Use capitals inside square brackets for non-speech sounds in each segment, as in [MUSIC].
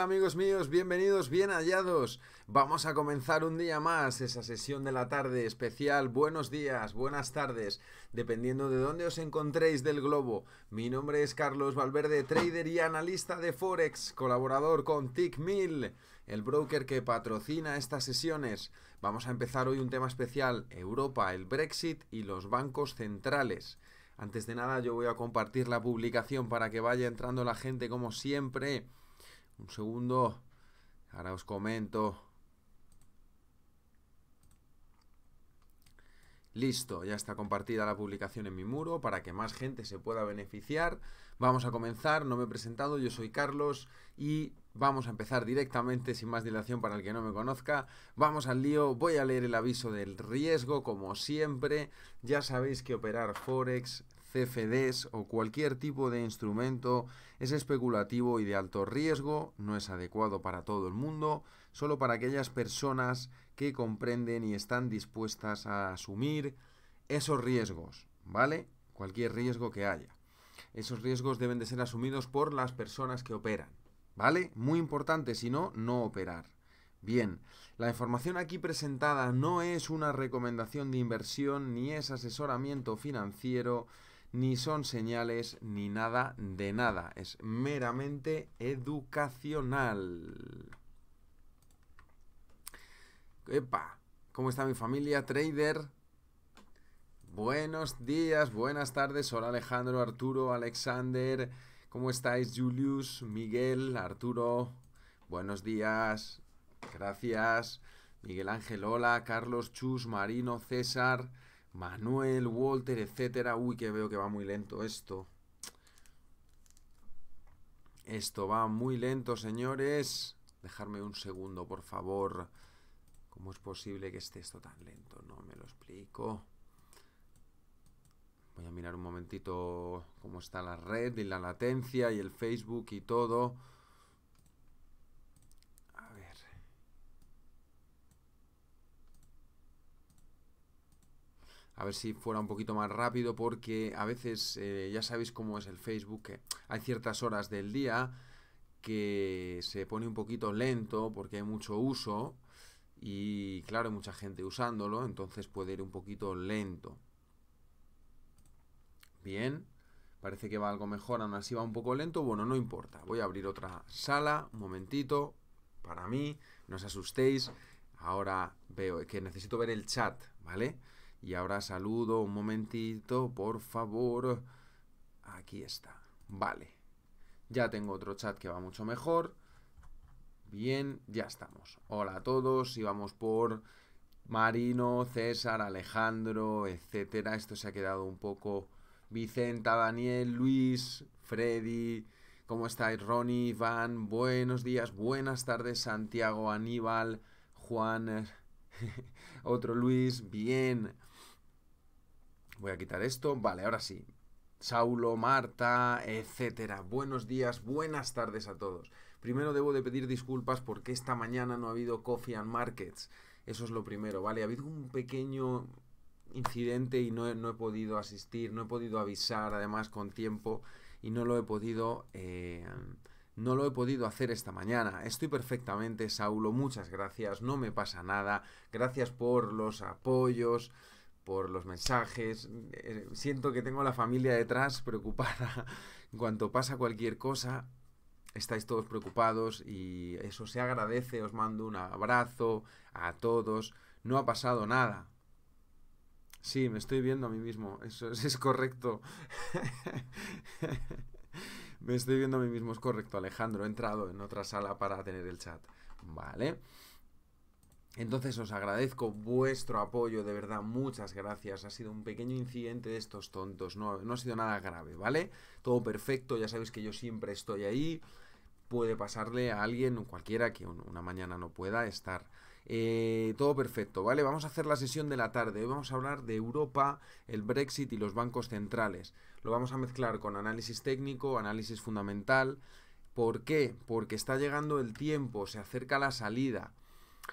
amigos míos, bienvenidos, bien hallados. Vamos a comenzar un día más esa sesión de la tarde especial. Buenos días, buenas tardes, dependiendo de dónde os encontréis del globo. Mi nombre es Carlos Valverde, trader y analista de Forex, colaborador con TickMill, el broker que patrocina estas sesiones. Vamos a empezar hoy un tema especial, Europa, el Brexit y los bancos centrales. Antes de nada yo voy a compartir la publicación para que vaya entrando la gente como siempre. Un segundo. Ahora os comento. Listo, ya está compartida la publicación en mi muro para que más gente se pueda beneficiar. Vamos a comenzar, no me he presentado, yo soy Carlos y vamos a empezar directamente, sin más dilación para el que no me conozca. Vamos al lío, voy a leer el aviso del riesgo como siempre. Ya sabéis que operar Forex CFDs o cualquier tipo de instrumento es especulativo y de alto riesgo, no es adecuado para todo el mundo, solo para aquellas personas que comprenden y están dispuestas a asumir esos riesgos, ¿vale? Cualquier riesgo que haya. Esos riesgos deben de ser asumidos por las personas que operan, ¿vale? Muy importante, si no, no operar. Bien, la información aquí presentada no es una recomendación de inversión ni es asesoramiento financiero, ni son señales ni nada de nada. Es meramente educacional. Epa, ¿cómo está mi familia trader? Buenos días, buenas tardes. Hola Alejandro, Arturo, Alexander. ¿Cómo estáis? Julius, Miguel, Arturo. Buenos días. Gracias. Miguel Ángel, hola. Carlos, Chus, Marino, César. Manuel, Walter, etcétera. Uy, que veo que va muy lento esto. Esto va muy lento, señores. Dejarme un segundo, por favor. ¿Cómo es posible que esté esto tan lento? No me lo explico. Voy a mirar un momentito cómo está la red y la latencia y el Facebook y todo. a ver si fuera un poquito más rápido porque a veces eh, ya sabéis cómo es el Facebook, que hay ciertas horas del día que se pone un poquito lento porque hay mucho uso y claro, mucha gente usándolo, entonces puede ir un poquito lento. Bien, parece que va algo mejor, aún así va un poco lento, bueno, no importa. Voy a abrir otra sala, un momentito, para mí, no os asustéis. Ahora veo que necesito ver el chat, ¿vale? vale y ahora saludo un momentito, por favor. Aquí está. Vale. Ya tengo otro chat que va mucho mejor. Bien, ya estamos. Hola a todos y vamos por Marino, César, Alejandro, etcétera. Esto se ha quedado un poco Vicenta, Daniel, Luis, Freddy, ¿Cómo estáis? Ronnie, Iván, buenos días, buenas tardes, Santiago, Aníbal, Juan, [LAUGHS] otro Luis, bien. Voy a quitar esto. Vale, ahora sí. Saulo, Marta, etcétera. Buenos días, buenas tardes a todos. Primero debo de pedir disculpas porque esta mañana no ha habido Coffee and Markets. Eso es lo primero, ¿vale? Ha habido un pequeño incidente y no he, no he podido asistir, no he podido avisar además con tiempo y no lo he podido... Eh, no lo he podido hacer esta mañana. Estoy perfectamente, Saulo. Muchas gracias. No me pasa nada. Gracias por los apoyos por los mensajes. Eh, siento que tengo a la familia detrás preocupada. en cuanto pasa cualquier cosa, estáis todos preocupados y eso se agradece. Os mando un abrazo a todos. No ha pasado nada. Sí, me estoy viendo a mí mismo. Eso es, es correcto. [LAUGHS] me estoy viendo a mí mismo. Es correcto, Alejandro. He entrado en otra sala para tener el chat. Vale. Entonces os agradezco vuestro apoyo, de verdad, muchas gracias. Ha sido un pequeño incidente de estos tontos, no, ha sido nada grave, ¿vale? Todo perfecto, ya sabéis que yo siempre estoy ahí. Puede pasarle a alguien, cualquiera, que una mañana no pueda estar. Eh, todo perfecto, ¿vale? Vamos a hacer la sesión de la tarde. vamos a hablar de Europa, el Brexit y los bancos centrales. Lo vamos a mezclar con análisis técnico, análisis fundamental. ¿Por qué? Porque está llegando el tiempo, se acerca la salida.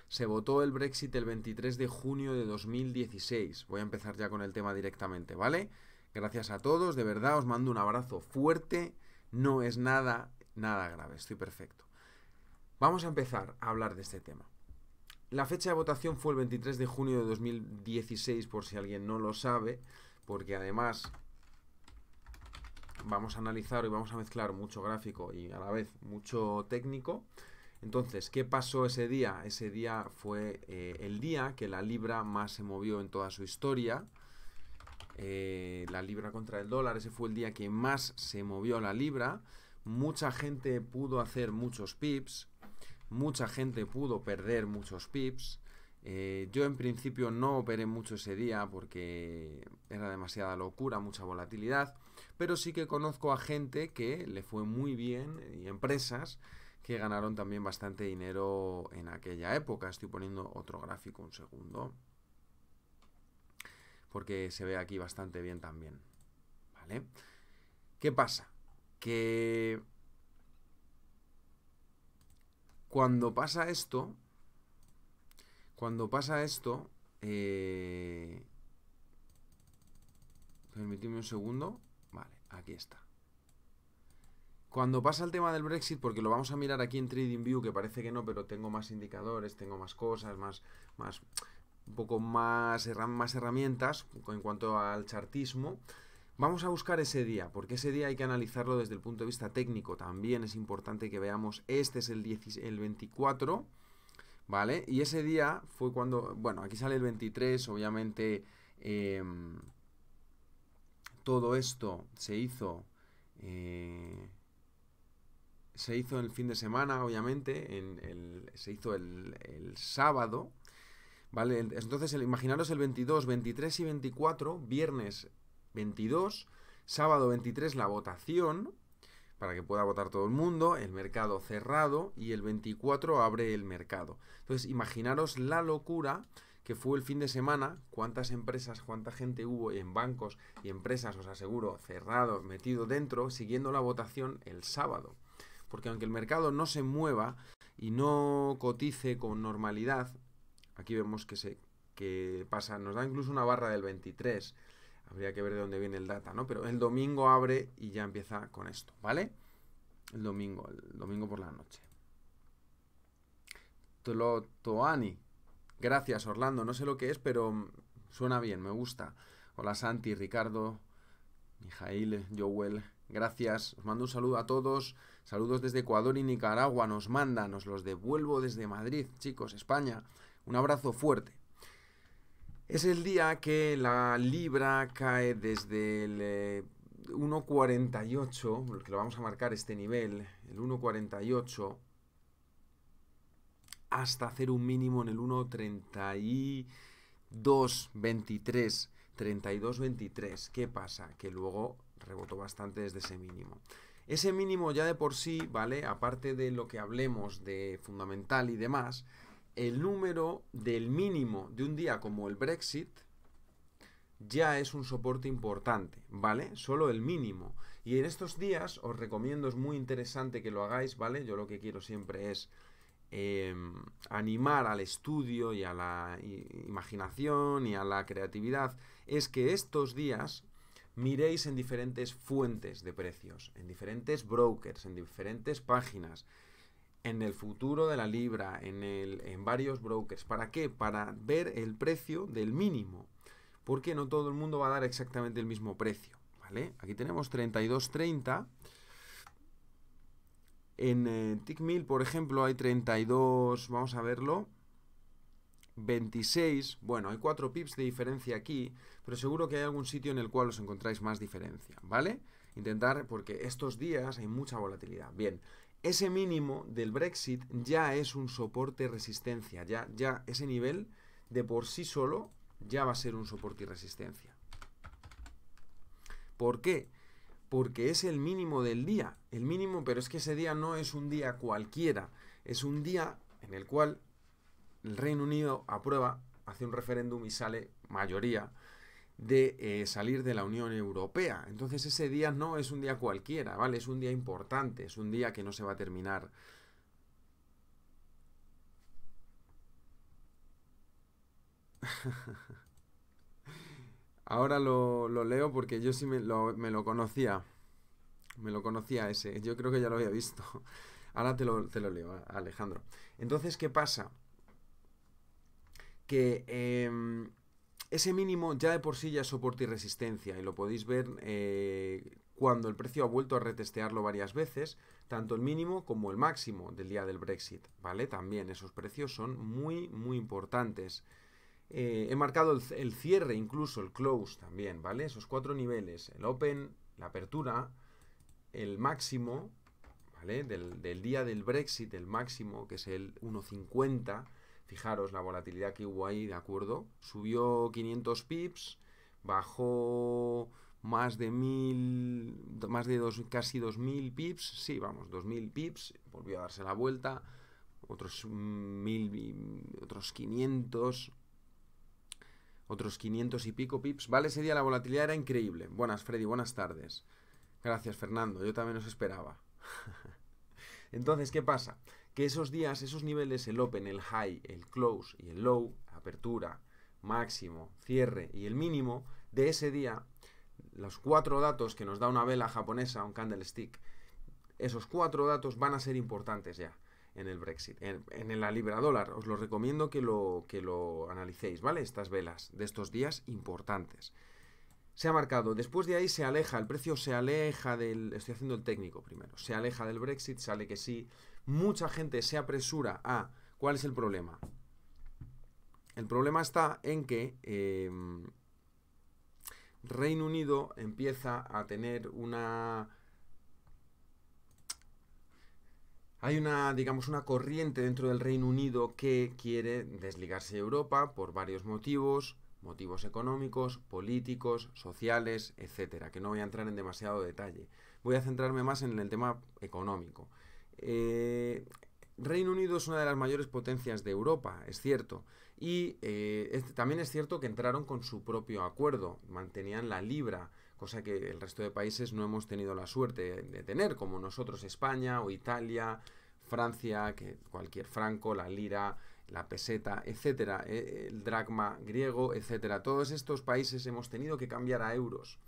Se votó el Brexit el 23 de junio de 2016. Voy a empezar ya con el tema directamente, ¿vale? Gracias a todos, de verdad os mando un abrazo fuerte. No es nada, nada grave, estoy perfecto. Vamos a empezar a hablar de este tema. La fecha de votación fue el 23 de junio de 2016, por si alguien no lo sabe, porque además vamos a analizar y vamos a mezclar mucho gráfico y a la vez mucho técnico. Entonces, ¿qué pasó ese día? Ese día fue eh, el día que la libra más se movió en toda su historia. Eh, la libra contra el dólar, ese fue el día que más se movió la libra. Mucha gente pudo hacer muchos pips. Mucha gente pudo perder muchos pips. Eh, yo en principio no operé mucho ese día porque era demasiada locura, mucha volatilidad, pero sí que conozco a gente que le fue muy bien y empresas que ganaron también bastante dinero en aquella época. Estoy poniendo otro gráfico, un segundo, porque se ve aquí bastante bien también. ¿Qué pasa? Que cuando pasa esto, cuando pasa esto, eh... un segundo, vale, aquí está. Cuando pasa el tema del Brexit, porque lo vamos a mirar aquí en TradingView, que parece que no, pero tengo más indicadores, tengo más cosas, más, más un poco más, más herramientas en cuanto al chartismo. Vamos a buscar ese día, porque ese día hay que analizarlo desde el punto de vista técnico. También es importante que veamos, este es el, el 24, ¿vale? Y ese día fue cuando, bueno, aquí sale el 23, obviamente em, todo esto se hizo... Eh, se hizo el fin de semana, obviamente, en el, se hizo el, el, sábado, ¿vale? Entonces, imaginaros el 22, 23 y 24, viernes 22, sábado 23 la votación, para que pueda votar todo el mundo, el mercado cerrado y el 24 abre el mercado. Entonces, imaginaros la locura que fue el fin de semana, cuántas empresas, cuánta gente hubo en bancos y empresas, os aseguro, cerrados, metido dentro, siguiendo la votación el sábado porque aunque el mercado no se mueva y no cotice con normalidad, aquí vemos que, se, pasa, nos da incluso una barra del 23, habría que ver de dónde viene el data, ¿no? Pero el domingo abre y ya empieza con esto, ¿vale? El domingo, el domingo por la noche. Tlotoani, gracias Orlando, no sé lo que es, pero suena bien, me gusta. Hola Santi, Ricardo, Mijail, Joel, gracias, os mando un saludo a todos. Saludos desde Ecuador y Nicaragua, nos manda, nos los devuelvo desde Madrid, chicos, España. Un abrazo fuerte. Es el día que la libra cae desde el 1.48, eh, que lo vamos a marcar este nivel, el 1.48, hasta hacer un mínimo en el 1.32.23. 32.23. ¿Qué pasa? Que luego rebotó bastante desde ese mínimo. Ese mínimo ya de por sí, ¿vale? Aparte de lo que hablemos de fundamental y demás, el número del mínimo de un día como el Brexit ya es un soporte importante, ¿vale? Solo el mínimo. Y en estos días os recomiendo, es muy interesante que lo hagáis, ¿vale? Yo lo que quiero siempre es em, animar al estudio y a la imaginación y a la creatividad es que estos días miréis en diferentes fuentes de precios, en diferentes brokers, en diferentes páginas, en el futuro de la libra, en, varios brokers. ¿Para qué? Para ver el precio del mínimo. Porque no todo el mundo va a dar exactamente el mismo precio. ¿vale? Aquí tenemos 32.30. En eh, TickMill, por ejemplo, hay 32, vamos a verlo, 26, bueno, hay 4 pips de diferencia aquí, pero seguro que hay algún sitio en el cual os encontráis más diferencia, ¿vale? Intentar, porque estos días hay mucha volatilidad. Bien, ese mínimo del Brexit ya es un soporte resistencia, ya, ya ese nivel de por sí solo ya va a ser un soporte y resistencia. ¿Por qué? Porque es el mínimo del día, el mínimo, pero es que ese día no es un día cualquiera, es un día en el cual el Reino Unido aprueba, hace un referéndum y sale mayoría de eh, salir de la Unión Europea. Entonces ese día no es un día cualquiera, ¿vale? Es un día importante, es un día que no se va a terminar. [LAUGHS] Ahora lo, lo, leo porque yo sí me lo, conocía. Me lo conocía ese. Yo creo que ya lo había visto. [LAUGHS] Ahora te lo, te lo leo, Alejandro. Entonces, ¿qué pasa? que em, ese mínimo ya de por sí ya es soporte y resistencia y lo podéis ver eh, cuando el precio ha vuelto a retestearlo varias veces, tanto el mínimo como el máximo del día del Brexit, ¿vale? También esos precios son muy, muy importantes. Eh, he marcado el, cierre, incluso el close también, ¿vale? Esos cuatro niveles, el open, la apertura, el máximo, ¿vale? Del, del día del Brexit, el máximo, que es el 1.50 Fijaros la volatilidad que hubo ahí, ¿de acuerdo? Subió 500 pips, bajó más de mil, más de dos, casi 2000 pips, sí, vamos, 2000 pips, volvió a darse la vuelta, otros 1000, otros 500, otros 500 y pico pips, ¿vale? Ese día la volatilidad era increíble. Buenas, Freddy, buenas tardes. Gracias, Fernando, yo también os esperaba. [LAUGHS] Entonces, ¿qué pasa? que esos días, esos niveles, el open, el high, el close y el low, apertura, máximo, cierre y el mínimo de ese día, los cuatro datos que nos da una vela japonesa, un candlestick, esos cuatro datos van a ser importantes ya en el Brexit, en, la libra dólar. Os lo recomiendo que lo, que lo analicéis, ¿vale? Estas velas de estos días importantes. Se ha marcado, después de ahí se aleja, el precio se aleja del... Estoy haciendo el técnico primero, se aleja del Brexit, sale que sí, mucha gente se apresura a... ¿Cuál es el problema? El problema está en que em, Reino Unido empieza a tener una... Hay una, digamos, una corriente dentro del Reino Unido que quiere desligarse de Europa por varios motivos, motivos económicos, políticos, sociales, etcétera, que no voy a entrar en demasiado detalle. Voy a centrarme más en el tema económico. Eh, Reino Unido es una de las mayores potencias de Europa, es cierto. Y eh, también es cierto que entraron con su propio acuerdo, mantenían la libra, cosa que el resto de países no hemos tenido la suerte de tener, como nosotros España o Italia, Francia, que cualquier franco, la lira, la peseta, etcétera, eh, el dracma griego, etcétera. Todos estos países hemos tenido que cambiar a euros,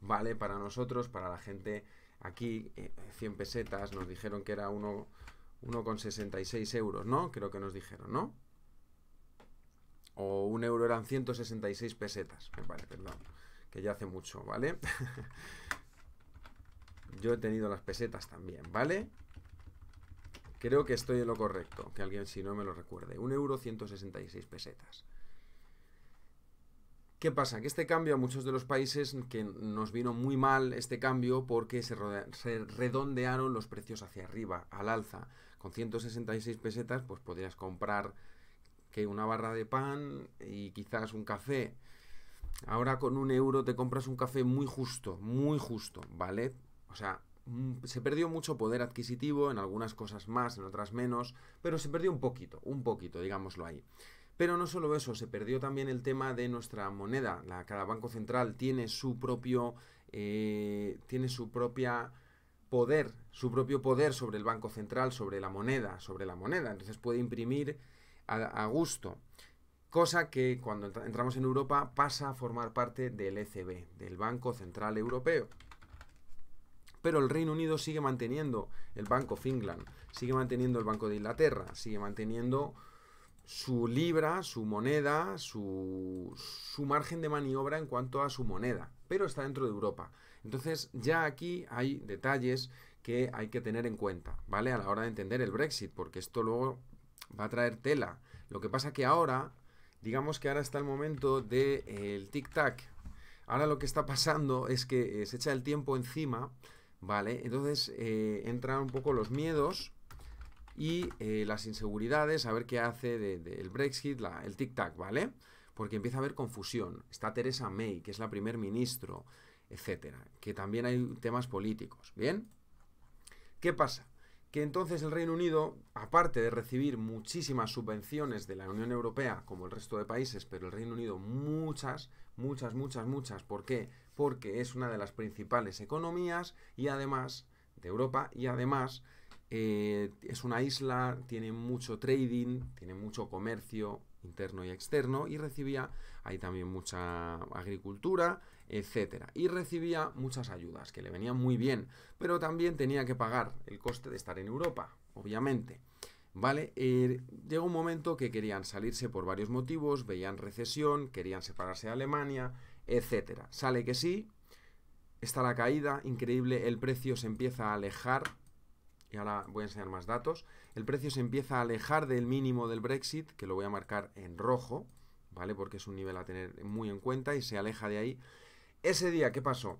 ¿vale? Para nosotros, para la gente aquí 100 eh, pesetas nos dijeron que era 1,66 euros, ¿no? Creo que nos dijeron, ¿no? O un euro eran 166 pesetas, vale, perdón, que ya hace mucho, ¿vale? [LAUGHS] Yo he tenido las pesetas también, ¿vale? Creo que estoy en lo correcto, que alguien si no me lo recuerde. Un euro 166 pesetas. ¿Qué pasa? Que este cambio a muchos de los países que nos vino muy mal este cambio porque se, redondearon los precios hacia arriba, al alza. Con 166 pesetas pues podrías comprar que una barra de pan y quizás un café. Ahora con un euro te compras un café muy justo, muy justo, ¿vale? O sea, mm, se perdió mucho poder adquisitivo, en algunas cosas más, en otras menos, pero se perdió un poquito, un poquito, digámoslo ahí. Pero no solo eso, se perdió también el tema de nuestra moneda. cada banco central tiene su propio. Eh, tiene su propia poder, su propio poder sobre el banco central, sobre la moneda, sobre la moneda. Entonces puede imprimir a, a gusto. Cosa que cuando entramos en Europa pasa a formar parte del ECB, del Banco Central Europeo pero el Reino Unido sigue manteniendo el Banco Finland, sigue manteniendo el Banco de Inglaterra, sigue manteniendo su libra, su moneda, su, su, margen de maniobra en cuanto a su moneda, pero está dentro de Europa. Entonces ya aquí hay detalles que hay que tener en cuenta, ¿vale? A la hora de entender el Brexit, porque esto luego va a traer tela. Lo que pasa que ahora, digamos que ahora está el momento del tic-tac. Ahora lo que está pasando es que eh, se echa el tiempo encima, ¿vale? Entonces eh, entran un poco los miedos y eh, las inseguridades, a ver qué hace del Brexit, el tic-tac, ¿vale? Porque empieza a haber confusión. Está Teresa May, que es la primer ministro, etcétera, que también hay temas políticos, ¿bien? ¿Qué pasa? Que entonces el Reino Unido, aparte de recibir muchísimas subvenciones de la Unión Europea, como el resto de países, pero el Reino Unido muchas, muchas, muchas, muchas, ¿por qué? Porque es una de las principales economías y además de Europa y además eh, es una isla, tiene mucho trading, tiene mucho comercio interno y externo y recibía ahí también mucha agricultura, etcétera. Y recibía muchas ayudas que le venían muy bien, pero también tenía que pagar el coste de estar en Europa, obviamente. ¿Vale? Eh, llegó un momento que querían salirse por varios motivos, veían recesión, querían separarse de Alemania, etcétera. Sale que sí, está la caída, increíble, el precio se empieza a alejar ahora voy a enseñar más datos, el precio se empieza a alejar del mínimo del Brexit, que lo voy a marcar en rojo, ¿vale? Porque es un nivel a tener muy en cuenta y se aleja de ahí. Ese día, ¿qué pasó?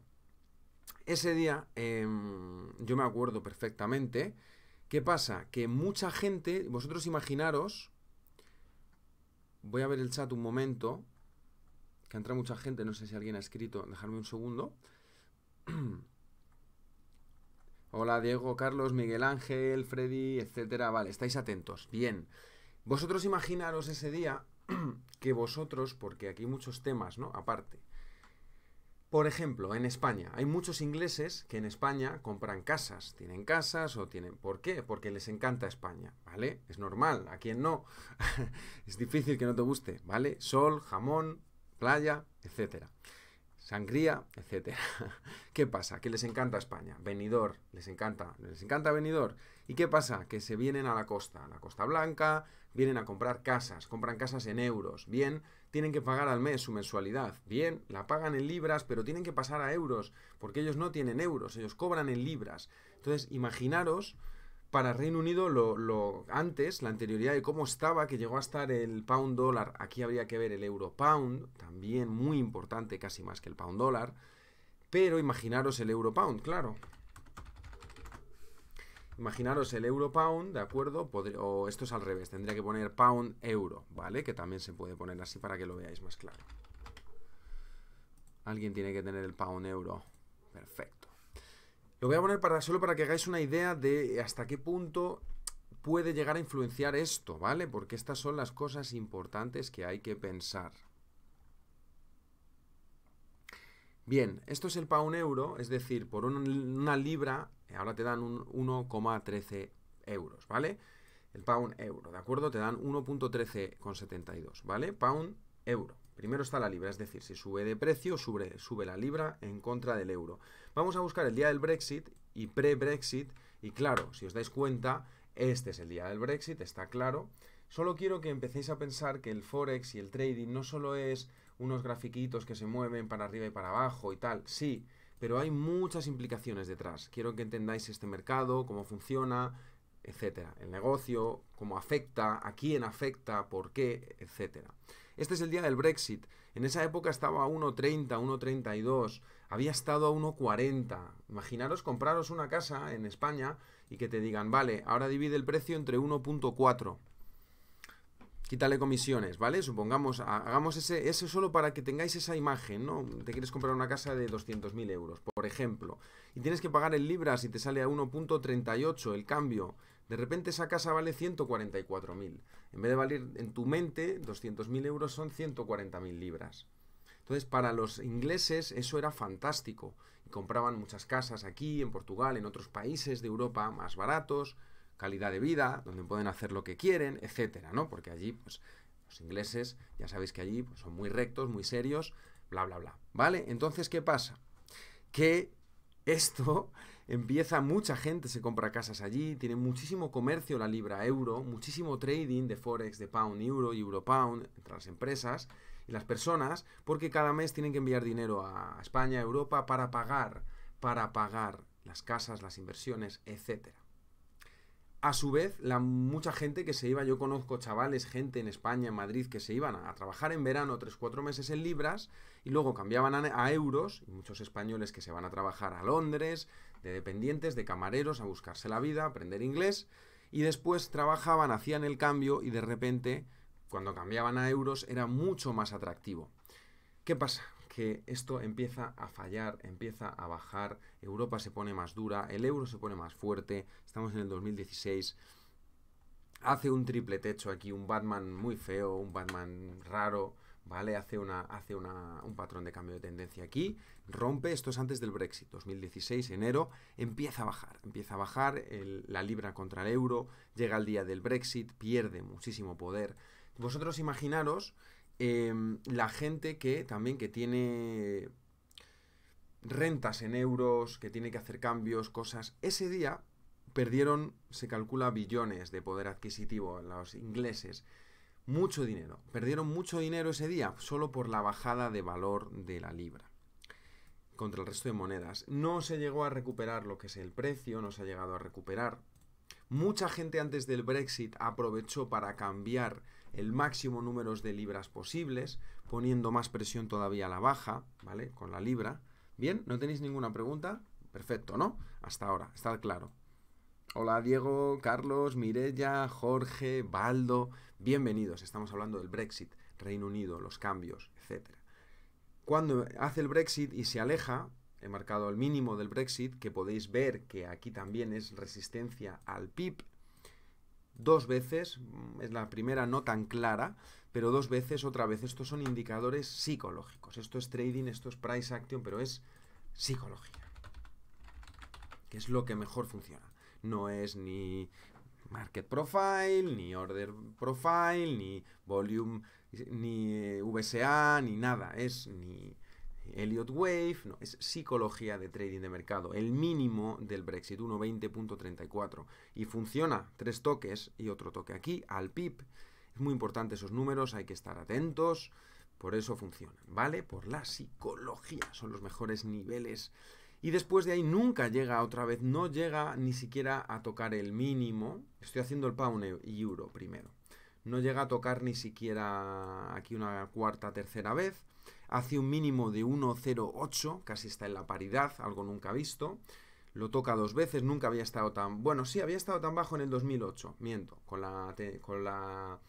Ese día, em, yo me acuerdo perfectamente, ¿qué pasa? Que mucha gente, vosotros imaginaros, voy a ver el chat un momento, que entra mucha gente, no sé si alguien ha escrito, dejarme un segundo. [CLEARS THROAT] Hola Diego, Carlos, Miguel Ángel, Freddy, etcétera. Vale, estáis atentos. Bien. Vosotros imaginaros ese día [CLEARS THROAT] que vosotros, porque aquí muchos temas, ¿no? Aparte. Por ejemplo, en España, hay muchos ingleses que en España compran casas, tienen casas o tienen... ¿Por qué? Porque les encanta España, ¿vale? Es normal, a quién no. [LAUGHS] es difícil que no te guste, ¿vale? Sol, jamón, playa, etcétera sangría, etcétera. [LAUGHS] ¿Qué pasa? Que les encanta España, venidor, les encanta, les encanta venidor. ¿Y qué pasa? Que se vienen a la costa, a la Costa Blanca, vienen a comprar casas, compran casas en euros, bien, tienen que pagar al mes su mensualidad, bien, la pagan en libras, pero tienen que pasar a euros, porque ellos no tienen euros, ellos cobran en libras. Entonces, imaginaros para Reino Unido lo, antes, la anterioridad de cómo estaba, que llegó a estar el pound dólar, aquí habría que ver el euro pound, también muy importante, casi más que el pound dólar, pero imaginaros el euro pound, claro. Imaginaros el euro pound, ¿de acuerdo? o esto es al revés, tendría que poner pound euro, ¿vale? Que también se puede poner así para que lo veáis más claro. Alguien tiene que tener el pound euro. Perfecto. Lo voy a poner para, solo para que hagáis una idea de hasta qué punto puede llegar a influenciar esto, ¿vale? Porque estas son las cosas importantes que hay que pensar. Bien, esto es el pound euro, es decir, por una libra, eh, ahora te dan un 1,13 euros, ¿vale? El pound euro, ¿de acuerdo? Te dan 1.13,72, ¿vale? Pound euro. Primero está la libra, es decir, si sube de precio, sube, sube la libra en contra del euro. Vamos a buscar el día del Brexit y pre-Brexit. Y claro, si os dais cuenta, este es el día del Brexit, está claro. Solo quiero que empecéis a pensar que el Forex y el trading no solo es unos grafiquitos que se mueven para arriba y para abajo y tal, sí, pero hay muchas implicaciones detrás. Quiero que entendáis este mercado, cómo funciona, etcétera. El negocio, cómo afecta, a quién afecta, por qué, etcétera. Este es el día del Brexit. En esa época estaba a 1,30, 1,32. Había estado a 1,40. Imaginaros compraros una casa en España y que te digan, vale, ahora divide el precio entre 1.4. Quítale comisiones, ¿vale? Supongamos, hagamos ese, ese solo para que tengáis esa imagen, ¿no? Te quieres comprar una casa de 200.000 euros, por ejemplo, y tienes que pagar en libras y te sale a 1.38 el cambio. De repente esa casa vale 144.000. En vez de valer en tu mente 200.000 euros son 140.000 libras. Entonces, para los ingleses eso era fantástico. Y compraban muchas casas aquí, en Portugal, en otros países de Europa más baratos, calidad de vida, donde pueden hacer lo que quieren, etcétera, ¿no? Porque allí, pues, los ingleses, ya sabéis que allí pues, son muy rectos, muy serios, bla, bla, bla. ¿Vale? Entonces, ¿qué pasa? Que esto empieza mucha gente, se compra casas allí, tiene muchísimo comercio la libra euro, muchísimo trading de forex, de pound euro, euro pound, entre las empresas y las personas, porque cada mes tienen que enviar dinero a España, a Europa, para pagar, para pagar las casas, las inversiones, etc. A su vez, la mucha gente que se iba, yo conozco chavales, gente en España, en Madrid, que se iban a, a trabajar en verano 3-4 meses en libras, y luego cambiaban a, euros, y muchos españoles que se van a trabajar a Londres, de dependientes, de camareros, a buscarse la vida, aprender inglés, y después trabajaban, hacían el cambio y de repente, cuando cambiaban a euros, era mucho más atractivo. ¿Qué pasa? que esto empieza a fallar, empieza a bajar, Europa se pone más dura, el euro se pone más fuerte, estamos en el 2016, hace un triple techo aquí, un Batman muy feo, un Batman raro, ¿vale? Hace, hace un patrón de cambio de tendencia aquí, rompe, esto es antes del Brexit, 2016, enero, empieza a bajar, empieza a bajar la libra contra el euro, llega el día del Brexit, pierde muchísimo poder. Vosotros imaginaros em, la gente que también que tiene rentas en euros, que tiene que hacer cambios, cosas, ese día perdieron, se calcula, billones de poder adquisitivo a los ingleses mucho dinero. Perdieron mucho dinero ese día solo por la bajada de valor de la libra contra el resto de monedas. No se llegó a recuperar lo que es el precio, no se ha llegado a recuperar. Mucha gente antes del Brexit aprovechó para cambiar el máximo número de libras posibles, poniendo más presión todavía a la baja, ¿vale? Con la libra. Bien, ¿no tenéis ninguna pregunta? Perfecto, ¿no? Hasta ahora, está claro. Hola Diego, Carlos, Mirella, Jorge, Baldo, bienvenidos. Estamos hablando del Brexit, Reino Unido, los cambios, etc. Cuando hace el Brexit y se aleja, he marcado el mínimo del Brexit, que podéis ver que aquí también es resistencia al PIB, dos veces, mm, es la primera no tan clara, pero dos veces, otra vez, estos son indicadores psicológicos. Esto es trading, esto es price action, pero es psicología, que es lo que mejor funciona no es ni Market Profile, ni Order Profile, ni Volume, ni eh, VSA, ni nada. Es ni Elliott Wave, no, es psicología de trading de mercado, el mínimo del Brexit 1.20.34. Y funciona, tres toques y otro toque aquí, al PIB. Es muy importante esos números, hay que estar atentos. Por eso funcionan, ¿vale? Por la psicología. Son los mejores niveles y después de ahí nunca llega otra vez, no llega ni siquiera a tocar el mínimo. Estoy haciendo el pound euro primero. No llega a tocar ni siquiera aquí una cuarta, tercera vez. Hace un mínimo de 1.08, casi está en la paridad, algo nunca visto. Lo toca dos veces, nunca había estado tan... Bueno, sí, había estado tan bajo en el 2008, miento, con la... Con la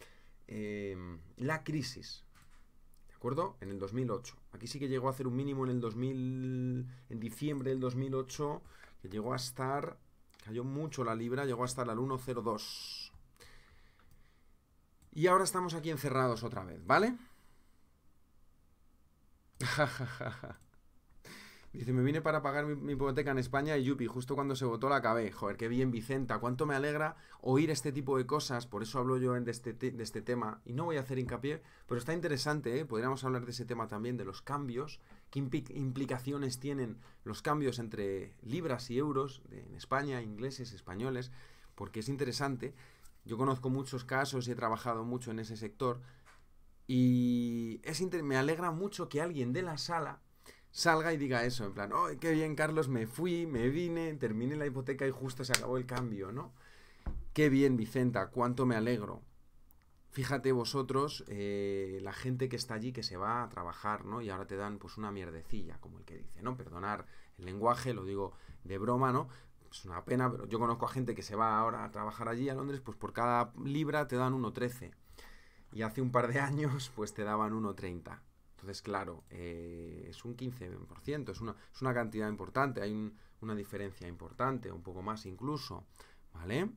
em, la crisis, acuerdo? En el 2008. Aquí sí que llegó a hacer un mínimo en el 2000, en diciembre del 2008, que llegó a estar, cayó mucho la libra, llegó a estar al 1.02. Y ahora estamos aquí encerrados otra vez, ¿vale? [LAUGHS] Dice, me vine para pagar mi, hipoteca en España y yupi, justo cuando se votó la acabé. Joder, qué bien, Vicenta. Cuánto me alegra oír este tipo de cosas. Por eso hablo yo de este, de este tema. Y no voy a hacer hincapié, pero está interesante, ¿eh? Podríamos hablar de ese tema también, de los cambios. ¿Qué implicaciones tienen los cambios entre libras y euros en España, ingleses, españoles? Porque es interesante. Yo conozco muchos casos y he trabajado mucho en ese sector. Y es me alegra mucho que alguien de la sala salga y diga eso, en plan, ay qué bien Carlos, me fui, me vine, terminé la hipoteca y justo se acabó el cambio, ¿no? Qué bien Vicenta, cuánto me alegro. Fíjate vosotros, eh, la gente que está allí que se va a trabajar, ¿no? Y ahora te dan pues una mierdecilla, como el que dice, ¿no? Perdonar el lenguaje, lo digo de broma, ¿no? Es una pena, pero yo conozco a gente que se va ahora a trabajar allí a Londres, pues por cada libra te dan 1,13. Y hace un par de [LAUGHS] años, pues te daban 1,30. Entonces, claro, eh, es un 15%, es una, cantidad importante, hay una diferencia importante, un poco más incluso, ¿vale?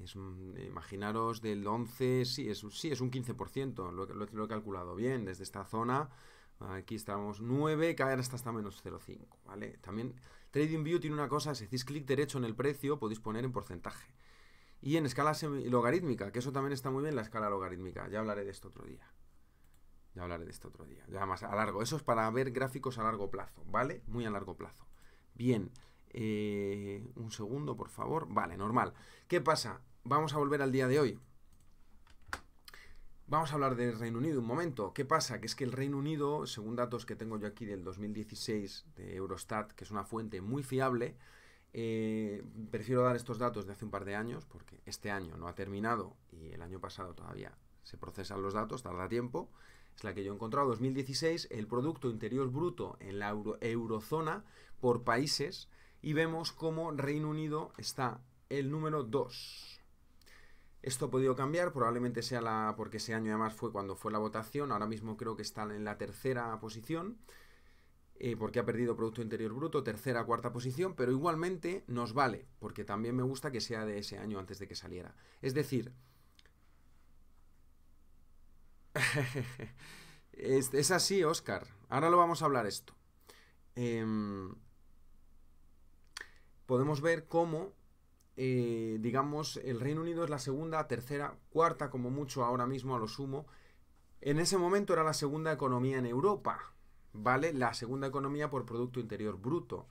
Es, imaginaros del 11, sí, es, sí, es un 15%, lo, lo he calculado bien, desde esta zona, aquí estamos 9, caer hasta hasta menos 0,5, ¿vale? También TradingView tiene una cosa, si hacéis clic derecho en el precio, podéis poner en porcentaje. Y en escala logarítmica, que eso también está muy bien, la escala logarítmica, ya hablaré de esto otro día. Ya hablaré de esto otro día. Ya más a largo. Eso es para ver gráficos a largo plazo, ¿vale? Muy a largo plazo. Bien. Eh, un segundo, por favor. Vale, normal. ¿Qué pasa? Vamos a volver al día de hoy. Vamos a hablar del Reino Unido un momento. ¿Qué pasa? Que es que el Reino Unido, según datos que tengo yo aquí del 2016 de Eurostat, que es una fuente muy fiable, eh, prefiero dar estos datos de hace un par de años, porque este año no ha terminado y el año pasado todavía se procesan los datos, tarda tiempo es la que yo he encontrado, 2016, el Producto Interior Bruto en la eurozona por países y vemos cómo Reino Unido está el número 2. Esto ha podido cambiar, probablemente sea la porque ese año además fue cuando fue la votación, ahora mismo creo que está en la tercera posición. Eh, porque ha perdido Producto Interior Bruto, tercera, cuarta posición, pero igualmente nos vale, porque también me gusta que sea de ese año antes de que saliera. Es decir, es, así, Oscar. Ahora lo vamos a hablar esto. Em, podemos ver cómo, eh, digamos, el Reino Unido es la segunda, tercera, cuarta, como mucho ahora mismo a lo sumo. En ese momento era la segunda economía en Europa, ¿vale? La segunda economía por Producto Interior Bruto.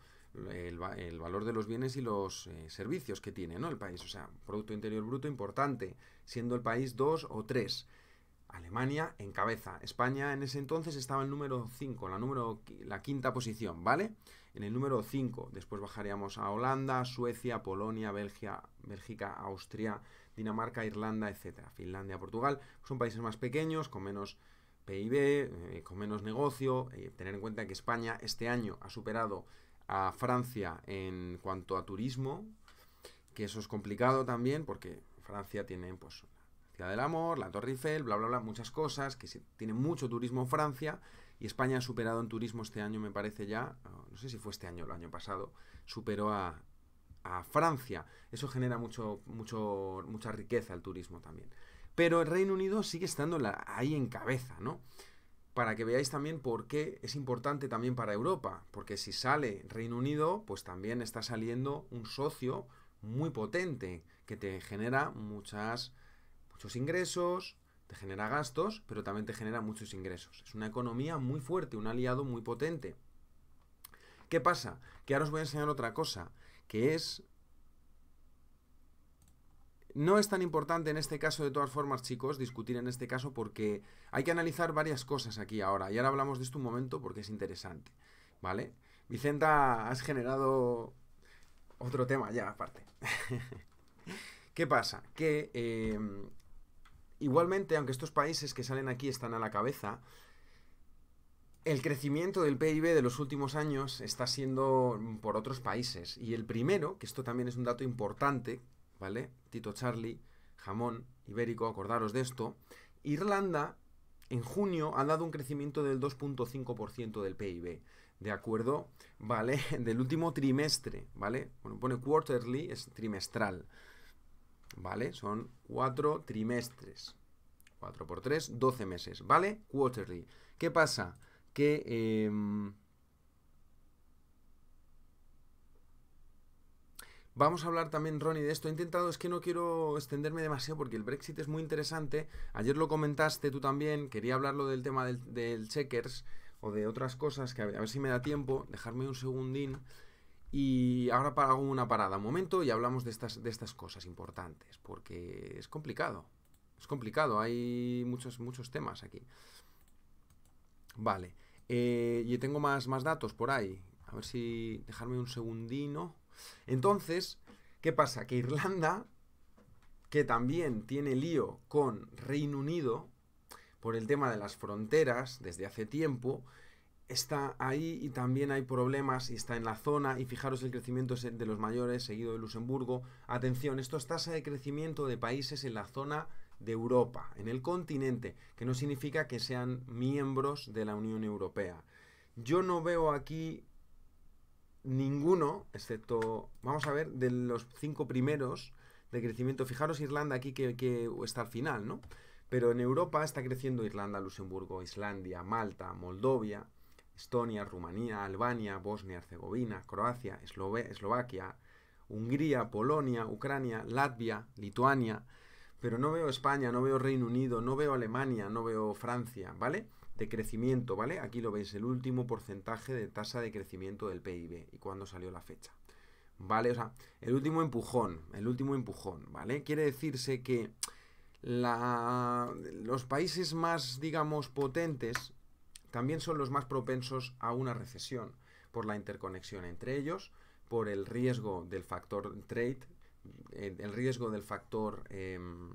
El, valor de los bienes y los eh, servicios que tiene, ¿no? El país, o sea, Producto Interior Bruto importante, siendo el país dos o tres. Alemania en cabeza. España en ese entonces estaba en el número 5, la, número, la quinta posición, ¿vale? En el número 5. Después bajaríamos a Holanda, Suecia, Polonia, Belgia, Bélgica, Austria, Dinamarca, Irlanda, etcétera. Finlandia, Portugal. Son países más pequeños, con menos PIB, eh, con menos negocio. Eh, tener en cuenta que España este año ha superado a Francia en cuanto a turismo, que eso es complicado también porque Francia tiene pues Ciudad del Amor, la Torre Eiffel, bla, bla, bla, muchas cosas, que tiene mucho turismo en Francia y España ha superado en turismo este año, me parece ya, ah, no sé si fue este año o el año pasado, superó a, Francia. Eso genera mucho, mucho, mucha riqueza el turismo también. Pero el Reino Unido sigue estando ahí en cabeza, ¿no? Para que veáis también por qué es importante también para Europa, porque si sale Reino Unido, pues también está saliendo un socio muy potente que te genera muchas ingresos, te genera gastos, pero también te genera muchos ingresos. Es una economía muy fuerte, un aliado muy potente. ¿Qué pasa? Que ahora os voy a enseñar otra cosa, que es... No es tan importante en este caso, de todas formas, chicos, discutir en este caso porque hay que analizar varias cosas aquí ahora. Y ahora hablamos de esto un momento porque es interesante, ¿vale? Vicenta, has generado otro tema ya aparte. [LAUGHS] ¿Qué pasa? Que eh, igualmente, aunque estos países que salen aquí están a la cabeza, el crecimiento del PIB de los últimos años está siendo por otros países. Y el primero, que esto también es un dato importante, ¿vale? Tito Charlie, jamón, ibérico, acordaros de esto. Irlanda, en junio, ha dado un crecimiento del 2.5% del PIB. ¿De acuerdo? ¿Vale? [LAUGHS] Del último trimestre, ¿vale? Bueno, pone quarterly, es trimestral. ¿vale? Son cuatro trimestres. 4 por 3, 12 meses, ¿vale? Quarterly. ¿Qué pasa? Que... Em, vamos a hablar también, Ronnie, de esto. He intentado, es que no quiero extenderme demasiado porque el Brexit es muy interesante. Ayer lo comentaste tú también. Quería hablarlo del tema del, checkers o de otras cosas que a ver si me da tiempo. Dejarme un segundín. Y ahora hago una parada un momento y hablamos de estas, de estas cosas importantes, porque es complicado. Es complicado, hay muchos, muchos temas aquí. Vale. y eh, yo tengo más, más datos por ahí. A ver si dejarme un segundino. Entonces, ¿qué pasa? Que Irlanda, que también tiene lío con Reino Unido por el tema de las fronteras desde hace tiempo, está ahí y también hay problemas y está en la zona y fijaros el crecimiento de los mayores seguido de Luxemburgo. Atención, esto es tasa de crecimiento de países en la zona de Europa, en el continente, que no significa que sean miembros de la Unión Europea. Yo no veo aquí ninguno, excepto, vamos a ver, de los cinco primeros de crecimiento. Fijaros Irlanda aquí que, está al final, ¿no? Pero en Europa está creciendo Irlanda, Luxemburgo, Islandia, Malta, Moldovia, Estonia, Rumanía, Albania, Bosnia, Herzegovina, Croacia, Eslovaquia, Hungría, Polonia, Ucrania, Latvia, Lituania, pero no veo España, no veo Reino Unido, no veo Alemania, no veo Francia, ¿vale? De crecimiento, ¿vale? Aquí lo veis, el último porcentaje de tasa de crecimiento del PIB y cuándo salió la fecha. ¿Vale? O sea, el último empujón, el último empujón, ¿vale? Quiere decirse que los países más, digamos, potentes también son los más propensos a una recesión por la interconexión entre ellos, por el riesgo del factor trade, eh, el riesgo del factor em,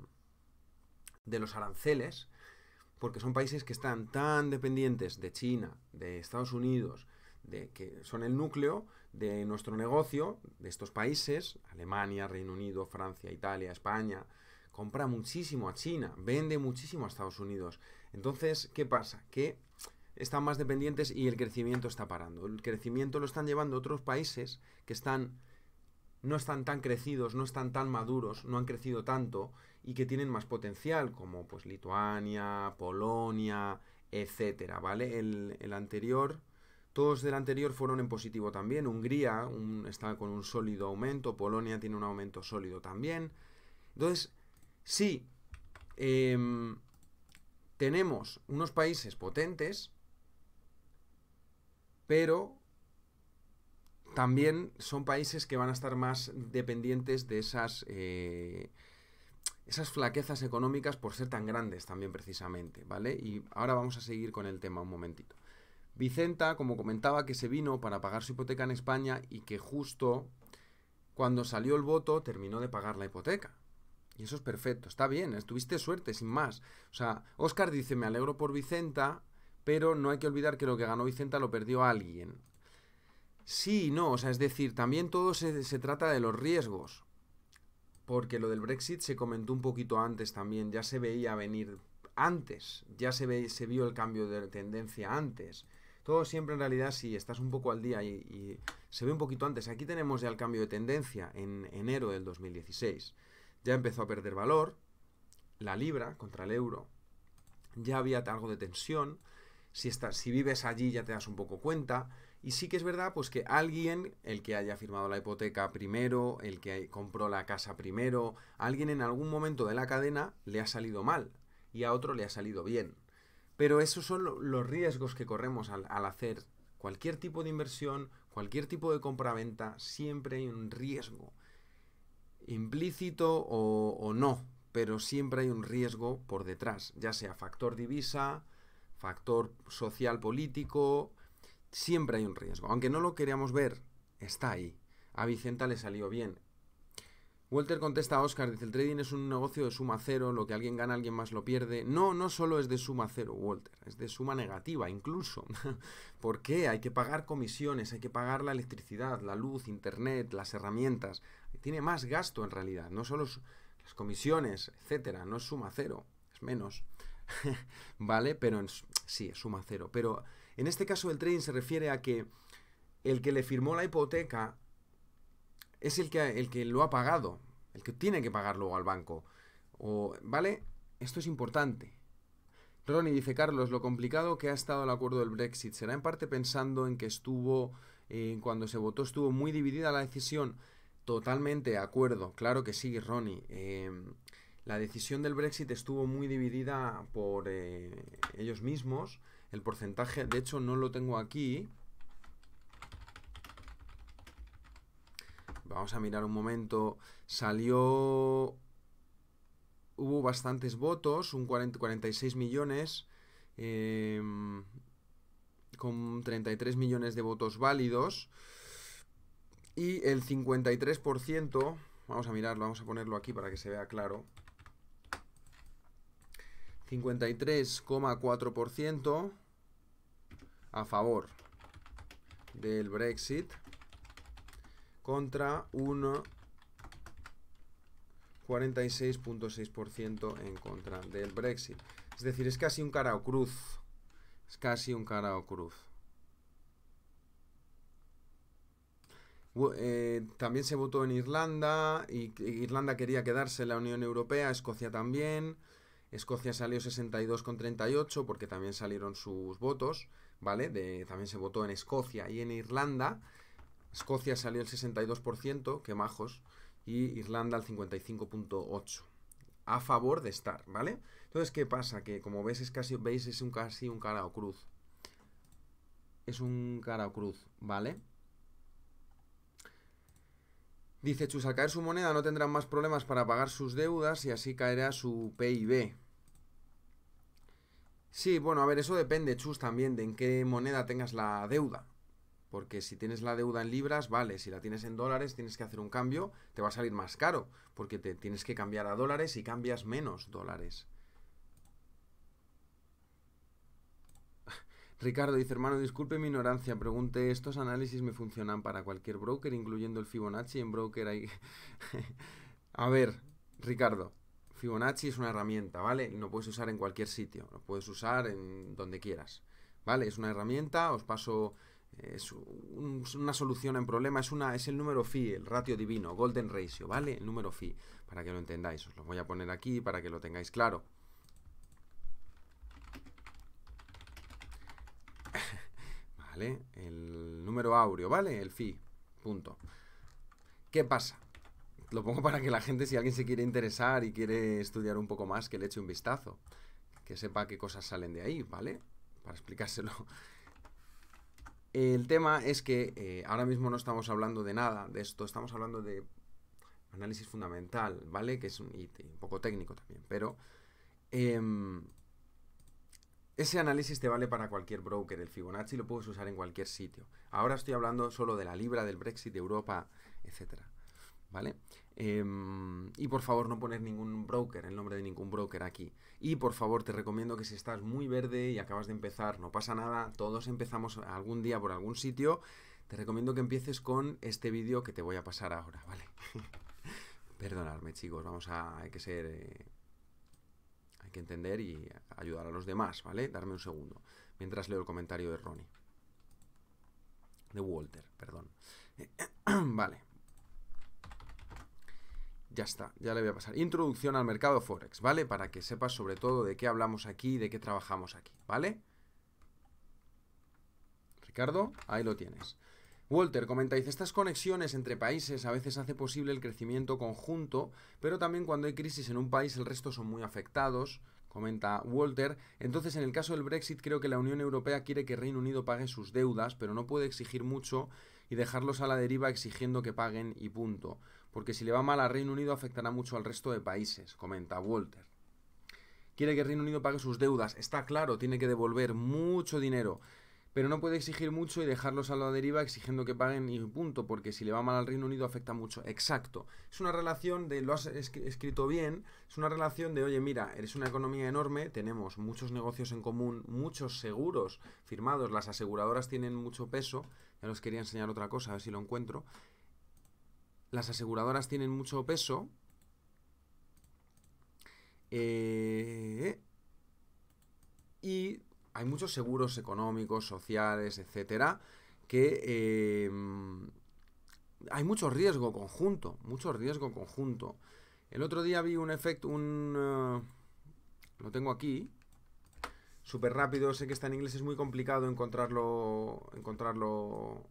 de los aranceles, porque son países que están tan dependientes de China, de Estados Unidos, de, que son el núcleo de nuestro negocio, de estos países, Alemania, Reino Unido, Francia, Italia, España, compra muchísimo a China, vende muchísimo a Estados Unidos. Entonces, ¿qué pasa? Que están más dependientes y el crecimiento está parando. El crecimiento lo están llevando otros países que están no están tan crecidos, no están tan maduros, no han crecido tanto y que tienen más potencial, como pues Lituania, Polonia, etcétera, ¿vale? El, anterior, todos del anterior fueron en positivo también. Hungría está con un sólido aumento, Polonia tiene un aumento sólido también. Entonces, sí, em, tenemos unos países potentes pero también son países que van a estar más dependientes de esas, eh, esas flaquezas económicas por ser tan grandes también precisamente, ¿vale? Y ahora vamos a seguir con el tema un momentito. Vicenta, como comentaba, que se vino para pagar su hipoteca en España y que justo cuando salió el voto terminó de pagar la hipoteca. Y eso es perfecto, está bien, estuviste ¿eh? suerte, sin más. O sea, Oscar dice, me alegro por Vicenta, pero no hay que olvidar que lo que ganó Vicenta lo perdió alguien. Sí, no, o sea, es decir, también todo se, trata de los riesgos, porque lo del Brexit se comentó un poquito antes también, ya se veía venir antes, ya se, se vio el cambio de tendencia antes. Todo siempre en realidad si estás un poco al día y, y se ve un poquito antes. Aquí tenemos ya el cambio de tendencia en enero del 2016. Ya empezó a perder valor la libra contra el euro. Ya había algo de tensión si, si vives allí ya te das un poco cuenta. Y sí que es verdad, pues que alguien, el que haya firmado la hipoteca primero, el que compró la casa primero, alguien en algún momento de la cadena le ha salido mal y a otro le ha salido bien. Pero esos son los riesgos que corremos al, hacer cualquier tipo de inversión, cualquier tipo de compraventa, siempre hay un riesgo. Implícito o no, pero siempre hay un riesgo por detrás, ya sea factor divisa, factor social político, siempre hay un riesgo. Aunque no lo queríamos ver, está ahí. A Vicenta le salió bien. Walter contesta a Oscar, dice, el trading es un negocio de suma cero, lo que alguien gana, alguien más lo pierde. No, no solo es de suma cero, Walter, es de suma negativa incluso. [LAUGHS] porque Hay que pagar comisiones, hay que pagar la electricidad, la luz, internet, las herramientas. Tiene más gasto en realidad, no solo las comisiones, etcétera, no es suma cero, es menos. [LAUGHS] ¿vale? Pero sí, suma cero. Pero en este caso el trading se refiere a que el que le firmó la hipoteca es el que, el que lo ha pagado, el que tiene que pagar luego al banco. O, ¿Vale? Esto es importante. Ronnie dice, Carlos, lo complicado que ha estado el acuerdo del Brexit será en parte pensando en que estuvo, cuando se votó estuvo muy dividida la decisión. Totalmente de acuerdo, claro que sí, Ronnie. Em, la decisión del Brexit estuvo muy dividida por eh, ellos mismos. El porcentaje, de hecho, no lo tengo aquí. Vamos a mirar un momento. Salió... Hubo bastantes votos, un 46 millones, em, con 33 millones de votos válidos. Y el 53%, vamos a mirarlo, vamos a ponerlo aquí para que se vea claro. 53,4% a favor del Brexit contra un 46.6% en contra del Brexit. Es decir, es casi un cara o cruz. Es casi un cara o cruz. Eh, también se votó en Irlanda y Irlanda quería quedarse en la Unión Europea, Escocia también. Escocia salió 62,38 porque también salieron sus votos, ¿vale? también se votó en Escocia y en Irlanda. Escocia salió el 62%, ¡qué majos, y Irlanda el 55.8 a favor de estar, ¿vale? Entonces, ¿qué pasa? Que como ves es casi veis es un casi un cara o cruz. Es un cara o cruz, ¿vale? Dice Chus, al caer su moneda no tendrán más problemas para pagar sus deudas y así caerá su PIB. Sí, bueno, a ver, eso depende, Chus, también de en qué moneda tengas la deuda. Porque si tienes la deuda en libras, vale, si la tienes en dólares, tienes que hacer un cambio, te va a salir más caro, porque te tienes que cambiar a dólares y cambias menos dólares. Ricardo dice, hermano, disculpe mi ignorancia, pregunte, ¿estos análisis me funcionan para cualquier broker, incluyendo el Fibonacci? En broker hay... [LAUGHS] A ver, Ricardo, Fibonacci es una herramienta, ¿vale? No puedes usar en cualquier sitio, lo puedes usar en donde quieras, ¿vale? Es una herramienta, os paso es una solución en problema, es, una, es el número phi, el ratio divino, golden ratio, ¿vale? El número phi, para que lo entendáis, os lo voy a poner aquí para que lo tengáis claro. El número áureo, ¿vale? El fi punto. ¿Qué pasa? Lo pongo para que la gente, si alguien se quiere interesar y quiere estudiar un poco más, que le eche un vistazo. Que sepa qué cosas salen de ahí, ¿vale? Para explicárselo. El tema es que eh, ahora mismo no estamos hablando de nada de esto, estamos hablando de análisis fundamental, ¿vale? Que es un, un poco técnico también, pero em, ese análisis te vale para cualquier broker, el Fibonacci lo puedes usar en cualquier sitio. Ahora estoy hablando solo de la libra, del Brexit, de Europa, etc. ¿Vale? Em, y por favor no poner ningún broker, el nombre de ningún broker aquí. Y por favor te recomiendo que si estás muy verde y acabas de empezar, no pasa nada, todos empezamos algún día por algún sitio, te recomiendo que empieces con este vídeo que te voy a pasar ahora, ¿vale? [LAUGHS] Perdonadme chicos, vamos a... hay que ser... Eh, que entender y ayudar a los demás, ¿vale? Darme un segundo, mientras leo el comentario de Ronnie. De Walter, perdón. [CLEARS THROAT] vale. Ya está, ya le voy a pasar. Introducción al mercado Forex, ¿vale? Para que sepas sobre todo de qué hablamos aquí, de qué trabajamos aquí, ¿vale? Ricardo, ahí lo tienes. Walter comenta, dice, estas conexiones entre países a veces hace posible el crecimiento conjunto, pero también cuando hay crisis en un país el resto son muy afectados, comenta Walter. Entonces, en el caso del Brexit, creo que la Unión Europea quiere que Reino Unido pague sus deudas, pero no puede exigir mucho y dejarlos a la deriva exigiendo que paguen y punto. Porque si le va mal a Reino Unido afectará mucho al resto de países, comenta Walter. Quiere que Reino Unido pague sus deudas, está claro, tiene que devolver mucho dinero pero no puede exigir mucho y dejarlos a la deriva exigiendo que paguen y punto, porque si le va mal al Reino Unido afecta mucho. Exacto. Es una relación de, lo has escrito bien, es una relación de, oye, mira, eres una economía enorme, tenemos muchos negocios en común, muchos seguros firmados, las aseguradoras tienen mucho peso, ya os quería enseñar otra cosa, a ver si lo encuentro. Las aseguradoras tienen mucho peso. Eh, y hay muchos seguros económicos, sociales, etcétera, que em, hay mucho riesgo conjunto, mucho riesgo conjunto. El otro día vi un efecto, un... Eh, lo tengo aquí, súper rápido, sé que está en inglés, es muy complicado encontrarlo, encontrarlo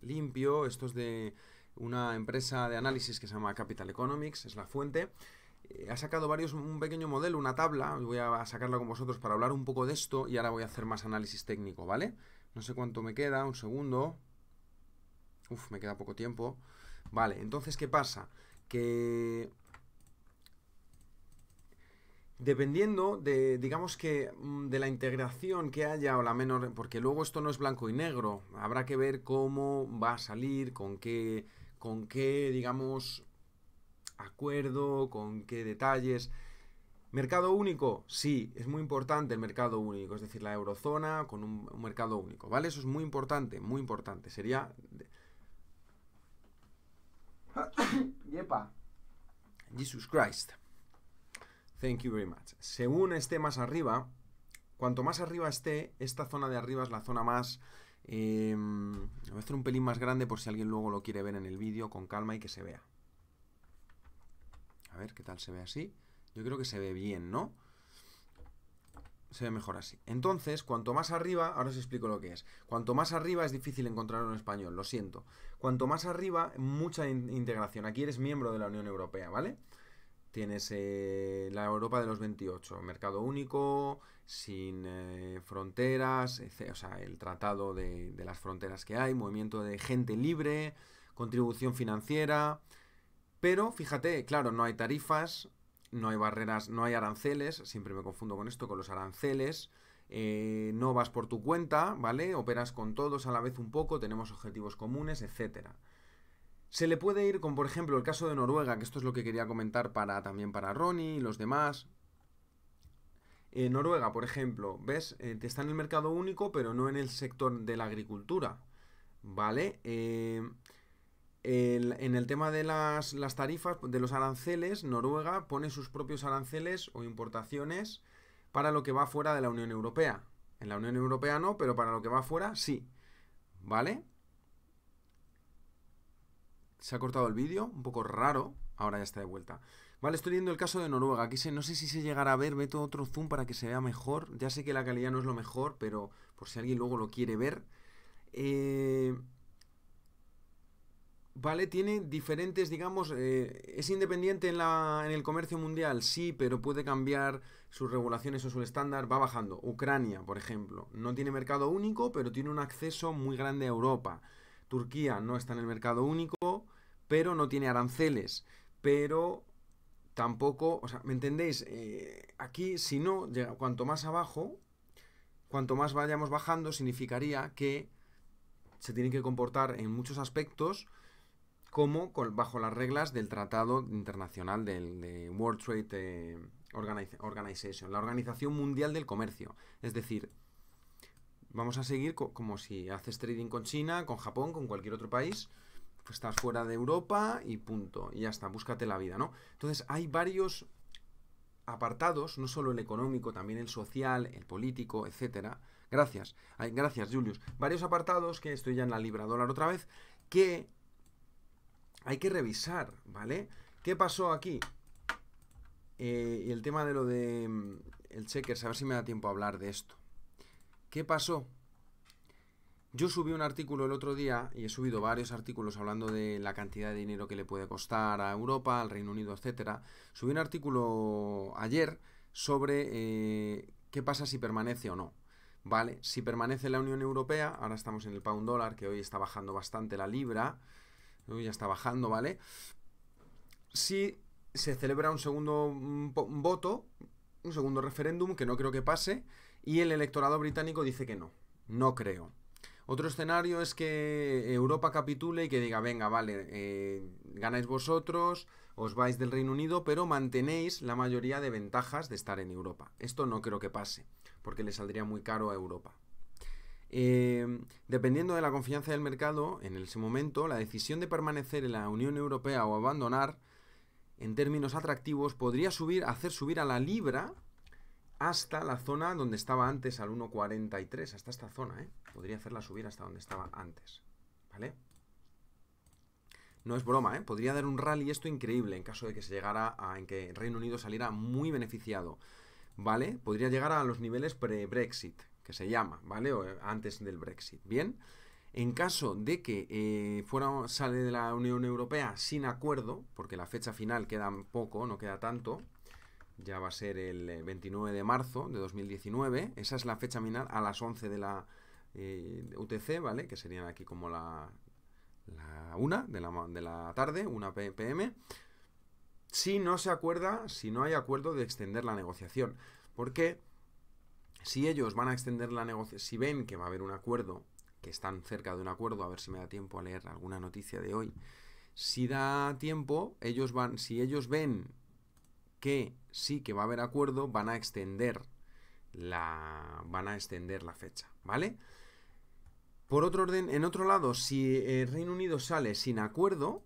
limpio. Esto es de una empresa de análisis que se llama Capital Economics, es la fuente. Eh, ha sacado varios, un pequeño modelo, una tabla, voy a sacarla con vosotros para hablar un poco de esto y ahora voy a hacer más análisis técnico, ¿vale? No sé cuánto me queda, un segundo. Uf, me queda poco tiempo. Vale, entonces, ¿qué pasa? Que dependiendo de, digamos que, mm, de la integración que haya o la menor, porque luego esto no es blanco y negro, habrá que ver cómo va a salir, con qué, con qué, digamos, acuerdo, con qué detalles. Mercado único, sí, es muy importante el mercado único, es decir, la eurozona con un, mercado único, ¿vale? Eso es muy importante, muy importante. Sería... [COUGHS] Yepa. Jesus Christ. Thank you very much. Según esté más arriba, cuanto más arriba esté, esta zona de arriba es la zona más... Eh, voy a hacer un pelín más grande por si alguien luego lo quiere ver en el vídeo con calma y que se vea. A ver qué tal se ve así. Yo creo que se ve bien, ¿no? Se ve mejor así. Entonces, cuanto más arriba, ahora os explico lo que es. Cuanto más arriba es difícil encontrar un español, lo siento. Cuanto más arriba, mucha integración. Aquí eres miembro de la Unión Europea, ¿vale? Tienes eh, la Europa de los 28, mercado único, sin eh, fronteras, o sea, el tratado de las fronteras que hay, movimiento de gente libre, contribución financiera, pero fíjate, claro, no hay tarifas, no hay barreras, no hay aranceles, siempre me confundo con esto, con los aranceles. Eh, no vas por tu cuenta, ¿vale? Operas con todos a la vez un poco, tenemos objetivos comunes, etcétera. Se le puede ir con, por ejemplo, el caso de Noruega, que esto es lo que quería comentar para, también para Ronnie y los demás. en Noruega, por ejemplo, ¿ves? Eh, te está en el mercado único, pero no en el sector de la agricultura. ¿Vale? Eh, en el tema de las, tarifas, de los aranceles, Noruega pone sus propios aranceles o importaciones para lo que va fuera de la Unión Europea. En la Unión Europea no, pero para lo que va fuera sí. ¿Vale? Se ha cortado el vídeo, un poco raro. Ahora ya está de vuelta. Vale, estoy viendo el caso de Noruega. Aquí no sé si se llegará a ver, meto otro zoom para que se vea mejor. Ya sé que la calidad no es lo mejor, pero por si alguien luego lo quiere ver. Eh, Vale, tiene diferentes, digamos, eh, es independiente en, el comercio mundial, sí, pero puede cambiar sus regulaciones o su estándar, va bajando. Ucrania, por ejemplo, no tiene mercado único, pero tiene un acceso muy grande a Europa. Turquía no está en el mercado único, pero no tiene aranceles, pero tampoco, o sea, ¿me entendéis? Eh, aquí, si no, cuanto más abajo, cuanto más vayamos bajando, significaría que se tienen que comportar en muchos aspectos como bajo las reglas del Tratado Internacional del, de World Trade eh, Organization, la Organización Mundial del Comercio. Es decir, vamos a seguir como si haces trading con China, con Japón, con cualquier otro país, pues estás fuera de Europa y punto, y ya está, búscate la vida, ¿no? Entonces hay varios apartados, no solo el económico, también el social, el político, etcétera. Gracias, gracias Julius. Varios apartados que estoy ya en la libra dólar otra vez, que hay que revisar, ¿vale? ¿Qué pasó aquí? Eh, y el tema de lo de mm, el checker, a ver si me da tiempo a hablar de esto. ¿Qué pasó? Yo subí un artículo el otro día y he subido varios artículos hablando de la cantidad de dinero que le puede costar a Europa, al Reino Unido, etcétera. Subí un artículo ayer sobre eh, qué pasa si permanece o no. Vale, si permanece la Unión Europea, ahora estamos en el pound dólar, que hoy está bajando bastante la libra, ya está bajando, ¿vale? Si se celebra un segundo voto, un segundo referéndum, que no creo que pase, y el electorado británico dice que no. No creo. Otro escenario es que Europa capitule y que diga, venga, vale, eh, ganáis vosotros, os vais del Reino Unido, pero mantenéis la mayoría de ventajas de estar en Europa. Esto no creo que pase, porque le saldría muy caro a Europa. Em, dependiendo de la confianza del mercado, en ese momento, la decisión de permanecer en la Unión Europea o abandonar, en términos atractivos, podría subir, hacer subir a la libra hasta la zona donde estaba antes, al 1.43, hasta esta zona, ¿eh? Podría hacerla subir hasta donde estaba antes, ¿vale? No es broma, ¿eh? Podría dar un rally esto increíble en caso de que se llegara a, en que Reino Unido saliera muy beneficiado, ¿vale? Podría llegar a los niveles pre-Brexit, que se llama, ¿vale? O eh, antes del Brexit. Bien, en caso de que eh, fuera, sale de la Unión Europea sin acuerdo, porque la fecha final queda poco, no queda tanto, ya va a ser el 29 eh, de marzo de 2019, esa es la fecha final a las 11 de la UTC, ¿vale? Que serían aquí como la, la 1 de la, tarde, 1 pm. Si no se acuerda, si no hay acuerdo de extender la negociación. ¿Por qué? Si ellos van a extender la negociación, si ven que va a haber un acuerdo, que están cerca de un acuerdo, a ver si me da tiempo a leer alguna noticia de hoy, si da tiempo, ellos van, si ellos ven que sí que va a haber acuerdo, van a extender la van a extender la fecha, ¿vale? Por otro orden, en otro lado, si el eh, Reino Unido sale sin acuerdo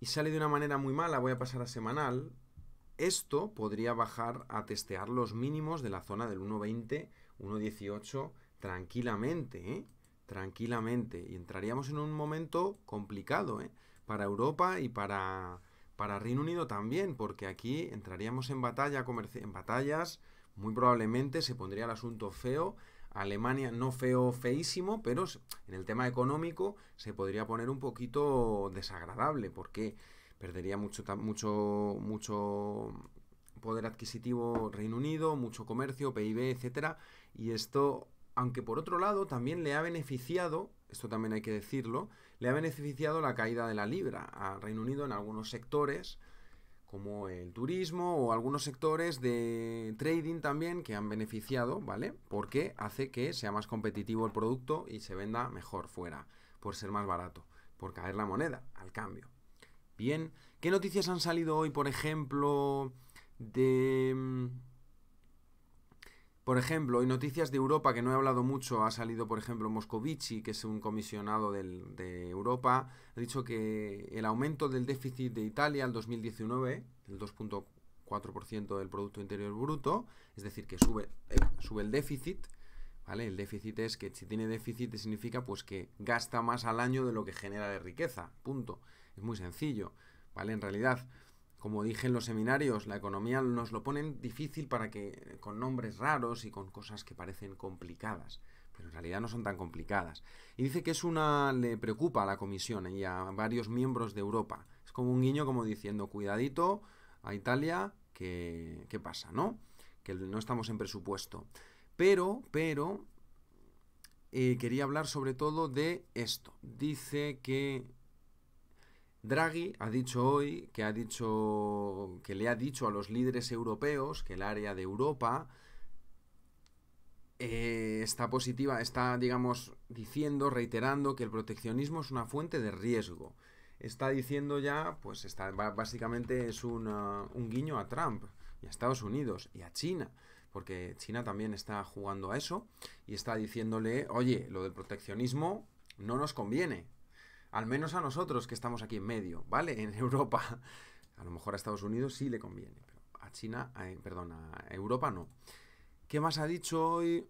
y sale de una manera muy mala, voy a pasar a semanal, esto podría bajar a testear los mínimos de la zona del 1.20, 1.18 tranquilamente, ¿eh? tranquilamente. Y entraríamos en un momento complicado ¿eh? para Europa y para, para Reino Unido también, porque aquí entraríamos en, batalla en batallas, muy probablemente se pondría el asunto feo. Alemania no feo, feísimo, pero en el tema económico se podría poner un poquito desagradable, porque perdería mucho, mucho, mucho poder adquisitivo Reino Unido, mucho comercio, PIB, etcétera, y esto aunque por otro lado también le ha beneficiado, esto también hay que decirlo, le ha beneficiado la caída de la libra a Reino Unido en algunos sectores, como el turismo o algunos sectores de trading también que han beneficiado, ¿vale? Porque hace que sea más competitivo el producto y se venda mejor fuera, por ser más barato, por caer la moneda al cambio. Bien, ¿qué noticias han salido hoy, por ejemplo, de... Mm, por ejemplo, hay noticias de Europa, que no he hablado mucho, ha salido, por ejemplo, Moscovici, que es un comisionado de Europa, ha dicho que el aumento del déficit de Italia en 2019, el 2.4% del Producto Interior Bruto, es decir, que sube, eh, sube el déficit, ¿vale? El déficit es que si tiene déficit significa pues que gasta más al año de lo que genera de riqueza, punto. Es muy sencillo, ¿vale? En realidad, como dije en los seminarios, la economía nos lo ponen difícil para que con nombres raros y con cosas que parecen complicadas, pero en realidad no son tan complicadas. Y dice que es una le preocupa a la Comisión y a varios miembros de Europa. Es como un guiño como diciendo, cuidadito a Italia, que qué pasa, ¿no? Que no estamos en presupuesto. Pero, pero eh, quería hablar sobre todo de esto. Dice que Draghi ha dicho hoy que ha dicho que le ha dicho a los líderes europeos que el área de Europa eh, está positiva, está, digamos, diciendo, reiterando que el proteccionismo es una fuente de riesgo. Está diciendo ya, pues está, básicamente es ah, un guiño a Trump y a Estados Unidos y a China, porque China también está jugando a eso y está diciéndole, oye, lo del proteccionismo no nos conviene, al menos a nosotros que estamos aquí en medio, ¿vale? En [LAUGHS] Europa. A lo mejor a Estados Unidos sí le conviene, pero a China, eh, perdón, a Europa no. ¿Qué más ha dicho hoy?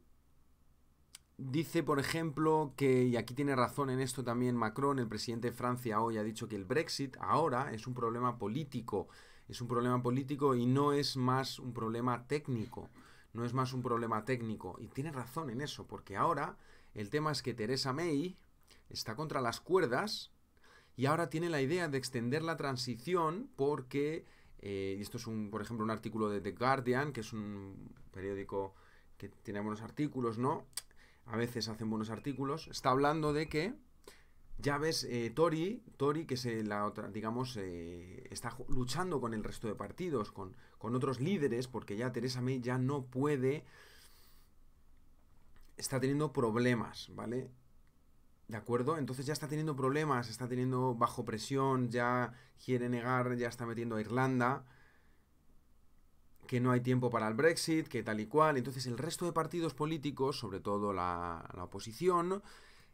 Dice, por ejemplo, que, y aquí tiene razón en esto también Macron, el presidente de Francia hoy ha dicho que el Brexit ahora es un problema político, es un problema político y no es más un problema técnico, no es más un problema técnico. Y tiene razón en eso, porque ahora el tema es que Theresa May, está contra las cuerdas y ahora tiene la idea de extender la transición porque, eh, y esto es un, por ejemplo, un artículo de The Guardian, que es un periódico que tiene buenos artículos, ¿no? A veces hacen buenos artículos. Está hablando de que ya ves, eh, Tori, que es eh, la otra, digamos, está luchando con el resto de partidos, con, con, otros líderes, porque ya Teresa May ya no puede. Está teniendo problemas, ¿vale? ¿De acuerdo? Entonces ya está teniendo problemas, está teniendo bajo presión, ya quiere negar, ya está metiendo a Irlanda, que no hay tiempo para el Brexit, que tal y cual. Entonces el resto de partidos políticos, sobre todo la, oposición,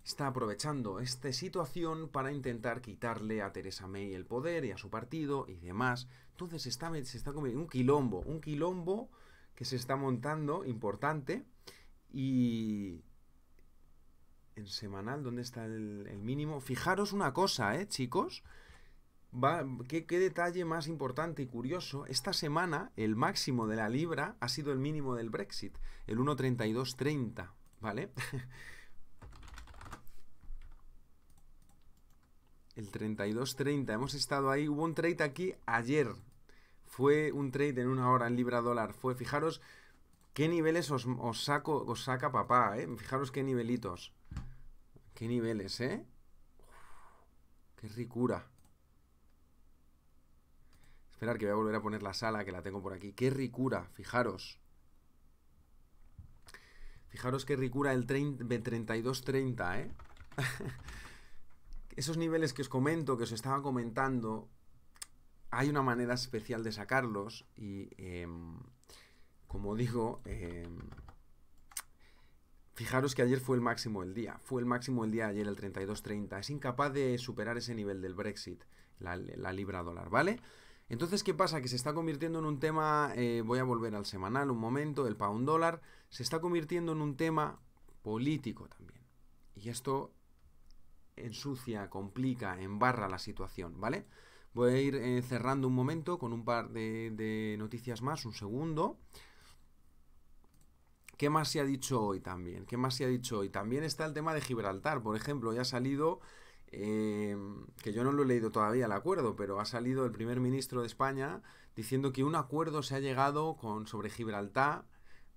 está aprovechando esta situación para intentar quitarle a Theresa May el poder y a su partido y demás. Entonces está, se está comiendo un quilombo, un quilombo que se está montando importante y en semanal, ¿dónde está el, mínimo? Fijaros una cosa, ¿eh, chicos? ¿qué, detalle más importante y curioso? Esta semana el máximo de la libra ha sido el mínimo del Brexit, el 1.3230, ¿vale? [LAUGHS] El 32.30, hemos estado ahí, hubo un trade aquí ayer, fue un trade en una hora en libra dólar, fue, fijaros qué niveles os, os saca papá, ¿eh? fijaros qué nivelitos. Qué niveles, ¿eh? qué ricura. Esperar que voy a volver a poner la sala, que la tengo por aquí. Qué ricura, fijaros. Fijaros qué ricura el B3230, ¿eh? [LAUGHS] Esos niveles que os comento, que os estaba comentando, hay una manera especial de sacarlos y, em, como digo, em, Fijaros que ayer fue el máximo del día, fue el máximo del día ayer el 32.30, es incapaz de superar ese nivel del Brexit, la, libra dólar, ¿vale? Entonces, ¿qué pasa? Que se está convirtiendo en un tema, eh, voy a volver al semanal un momento, el pound dólar, se está convirtiendo en un tema político también. Y esto ensucia, complica, embarra la situación, ¿vale? Voy a ir eh, cerrando un momento con un par de noticias más, un segundo. ¿Qué más se ha dicho hoy también? ¿Qué más se ha dicho hoy? También está el tema de Gibraltar, por ejemplo, ya ha salido, em, que yo no lo he leído todavía el acuerdo, pero ha salido el primer ministro de España diciendo que un acuerdo se ha llegado con, sobre Gibraltar,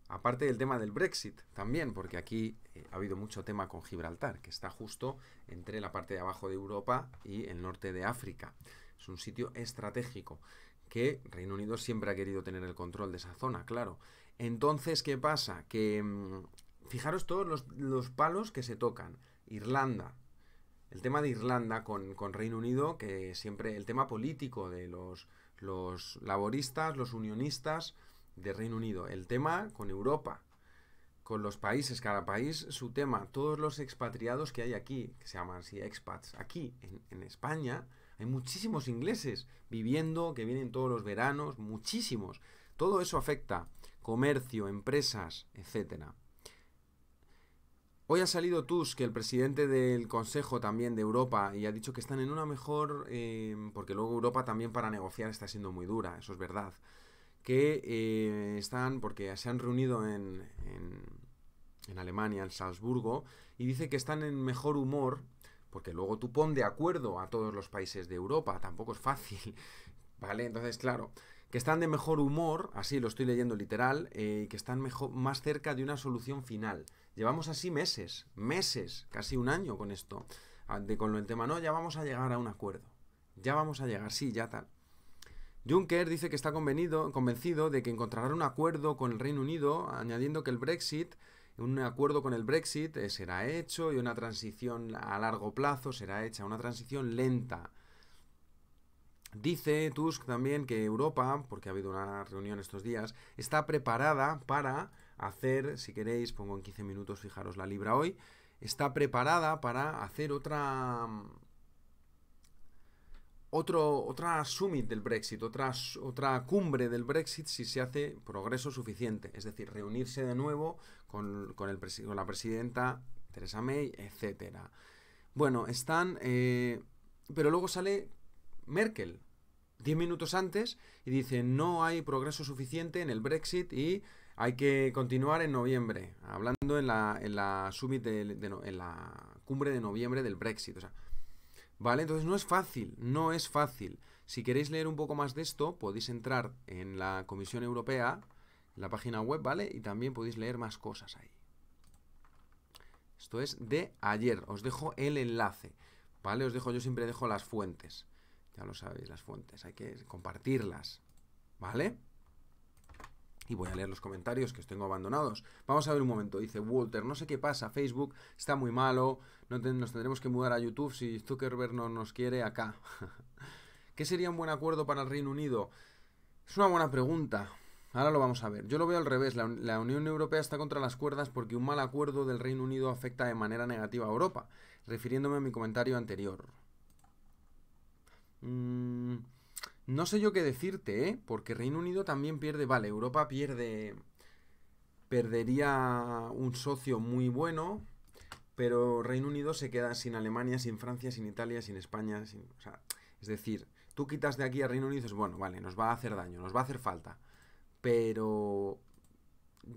aparte del tema del Brexit también, porque aquí eh, ha habido mucho tema con Gibraltar, que está justo entre la parte de abajo de Europa y el norte de África. Es un sitio estratégico que Reino Unido siempre ha querido tener el control de esa zona, claro. Entonces, ¿qué pasa? Que mm, fijaros todos los, palos que se tocan. Irlanda, el tema de Irlanda con, Reino Unido, que siempre el tema político de los, los, laboristas, los unionistas de Reino Unido, el tema con Europa, con los países, cada país su tema, todos los expatriados que hay aquí, que se llaman así expats, aquí en España hay muchísimos ingleses viviendo, que vienen todos los veranos, muchísimos. Todo eso afecta comercio, empresas, etc. Hoy ha salido Tusk, el presidente del Consejo también de Europa, y ha dicho que están en una mejor, em, porque luego Europa también para negociar está siendo muy dura, eso es verdad, que eh, están, porque se han reunido en, en Alemania, en Salzburgo, y dice que están en mejor humor, porque luego tú pon de acuerdo a todos los países de Europa, tampoco es fácil, [LAUGHS] ¿vale? Entonces, claro, que están de mejor humor, así lo estoy leyendo literal, eh, y que están mejor, más cerca de una solución final. Llevamos así meses, meses, casi un año con esto, ah, de, con el tema, no, ya vamos a llegar a un acuerdo, ya vamos a llegar, sí, ya tal. Juncker dice que está convenido, convencido de que encontrará un acuerdo con el Reino Unido, añadiendo que el Brexit, un acuerdo con el Brexit eh, será hecho y una transición a largo plazo será hecha, una transición lenta Dice Tusk también que Europa, porque ha habido una reunión estos días, está preparada para hacer, si queréis, pongo en 15 minutos, fijaros la libra hoy, está preparada para hacer otra... Mm, otro, otra summit del Brexit, otra, otra cumbre del Brexit si se hace progreso suficiente, es decir, reunirse de nuevo con, el, con la presidenta Theresa May, etc. Bueno, están... Eh, pero luego sale Merkel, diez minutos antes, y dice, no hay progreso suficiente en el Brexit y hay que continuar en noviembre, hablando en la, en la, summit en la cumbre de noviembre del Brexit. ¿Vale? Entonces no es fácil, no es fácil. Si queréis leer un poco más de esto, podéis entrar en la Comisión Europea, en la página web, ¿vale? Y también podéis leer más cosas ahí. Esto es de ayer, os dejo el enlace, ¿vale? Os dejo, yo siempre dejo las fuentes. Ya lo sabéis, las fuentes. Hay que compartirlas. ¿Vale? Y voy a leer los comentarios que os tengo abandonados. Vamos a ver un momento. Dice Walter, no sé qué pasa. Facebook está muy malo. No nos tendremos que mudar a YouTube si Zuckerberg no nos quiere acá. [LAUGHS] ¿Qué sería un buen acuerdo para el Reino Unido? Es una buena pregunta. Ahora lo vamos a ver. Yo lo veo al revés. La, la, Unión Europea está contra las cuerdas porque un mal acuerdo del Reino Unido afecta de manera negativa a Europa, refiriéndome a mi comentario anterior. Mm, no sé yo qué decirte, ¿eh? Porque Reino Unido también pierde. Vale, Europa pierde. Perdería un socio muy bueno. Pero Reino Unido se queda sin Alemania, sin Francia, sin Italia, sin España. es decir, tú quitas de aquí a Reino Unido y dices, bueno, vale, nos va a hacer daño, nos va a hacer falta. Pero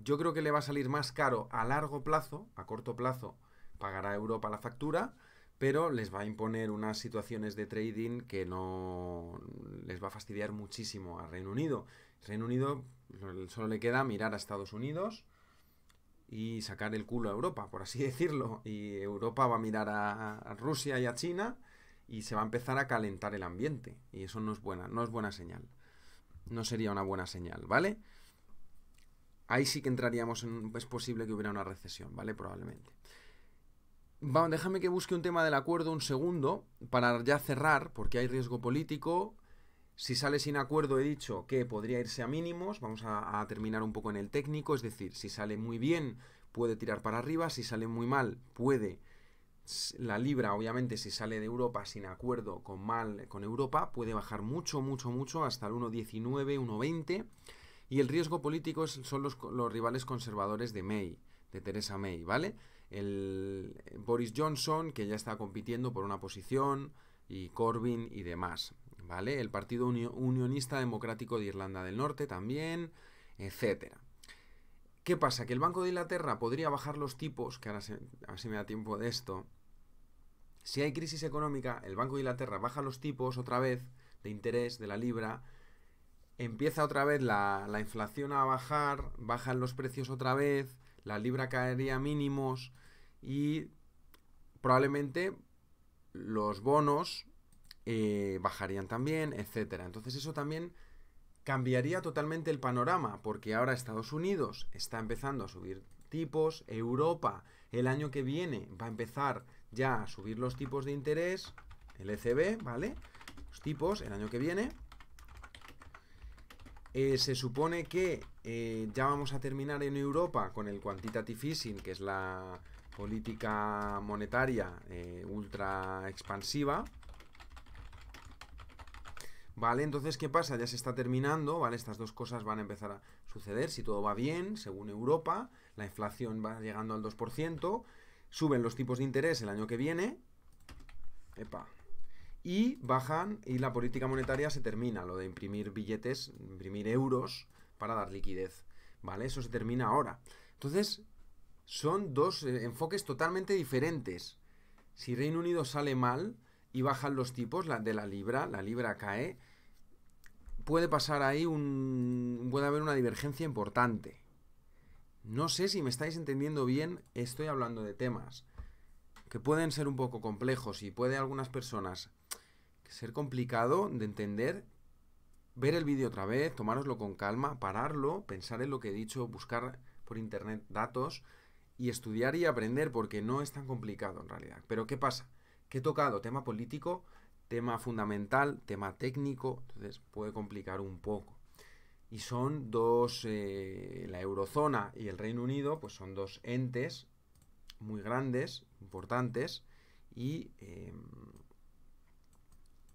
yo creo que le va a salir más caro a largo plazo, a corto plazo, pagará Europa la factura pero les va a imponer unas situaciones de trading que no les va a fastidiar muchísimo a Reino Unido. Reino Unido solo le queda mirar a Estados Unidos y sacar el culo a Europa, por así [LAUGHS] decirlo. Y Europa va a mirar a, Rusia y a China y se va a empezar a calentar el ambiente. Y eso no es buena, no es buena señal. No sería una buena señal, ¿vale? Ahí sí que entraríamos en. Es posible que hubiera una recesión, ¿vale? Probablemente déjame que busque un tema del acuerdo un segundo para ya cerrar, porque hay riesgo político. Si sale sin acuerdo, he dicho que podría irse a mínimos. Vamos a, terminar un poco en el técnico, es decir, si sale muy bien, puede tirar para arriba, si sale muy mal, puede la libra, obviamente, si sale de Europa sin acuerdo con mal con Europa, puede bajar mucho, mucho, mucho hasta el 1.19, 1.20. Y el riesgo político son los, los, rivales conservadores de May, de Teresa May, ¿vale? el Boris Johnson, que ya está compitiendo por una posición, y Corbyn y demás, ¿vale? El Partido Unionista Democrático de Irlanda del Norte también, etcétera. ¿Qué pasa? Que el Banco de Inglaterra podría bajar los tipos, que ahora se, me da tiempo de esto. Si hay crisis económica, el Banco de Inglaterra baja los tipos otra vez de interés de la libra, empieza otra vez la inflación a bajar, bajan los precios otra vez, la libra caería mínimos y probablemente los bonos eh, bajarían también, etcétera. Entonces eso también cambiaría totalmente el panorama, porque ahora Estados Unidos está empezando a subir tipos, Europa el año que viene va a empezar ya a subir los tipos de interés, el ECB, ¿vale? Los tipos el año que viene. Eh, se supone que eh, ya vamos a terminar en Europa con el quantitative easing, que es la política monetaria eh, ultra expansiva. Vale, entonces, ¿qué pasa? Ya se está terminando, ¿vale? Estas dos cosas van a empezar a suceder si todo va bien, según Europa. La inflación va llegando al 2%. Suben los tipos de interés el año que viene. Epa, y bajan y la política monetaria se termina, lo de imprimir billetes, imprimir euros para dar liquidez, ¿vale? Eso se termina ahora. Entonces, son dos eh, enfoques totalmente diferentes. Si Reino Unido sale mal y bajan los tipos la, de la libra, la libra cae, puede pasar ahí un... puede haber una divergencia importante. No sé si me estáis entendiendo bien, estoy hablando de temas que pueden ser un poco complejos y puede algunas personas ser complicado de entender, ver el vídeo otra vez, tomároslo con calma, pararlo, pensar en lo que he dicho, buscar por internet datos y estudiar y aprender porque no es tan complicado en realidad. Pero ¿qué pasa? ¿Qué he tocado tema político, tema fundamental, tema técnico, entonces puede complicar un poco. Y son dos, eh, la eurozona y el Reino Unido, pues son dos entes muy grandes, importantes, y eh,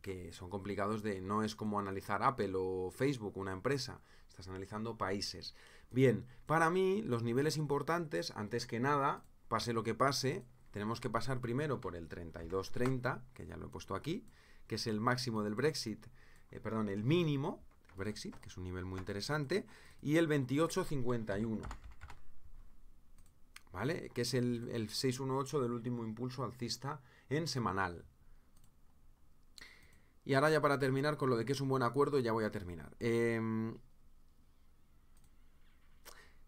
que son complicados de no es como analizar Apple o Facebook, una empresa, estás analizando países. Bien, para mí los niveles importantes, antes que nada, pase lo que pase, tenemos que pasar primero por el 3230, que ya lo he puesto aquí, que es el máximo del Brexit, eh, perdón, el mínimo del Brexit, que es un nivel muy interesante, y el 2851. ¿Vale? Que es el, el 618 del último impulso alcista en semanal. Y ahora ya para terminar con lo de que es un buen acuerdo, ya voy a terminar. Em,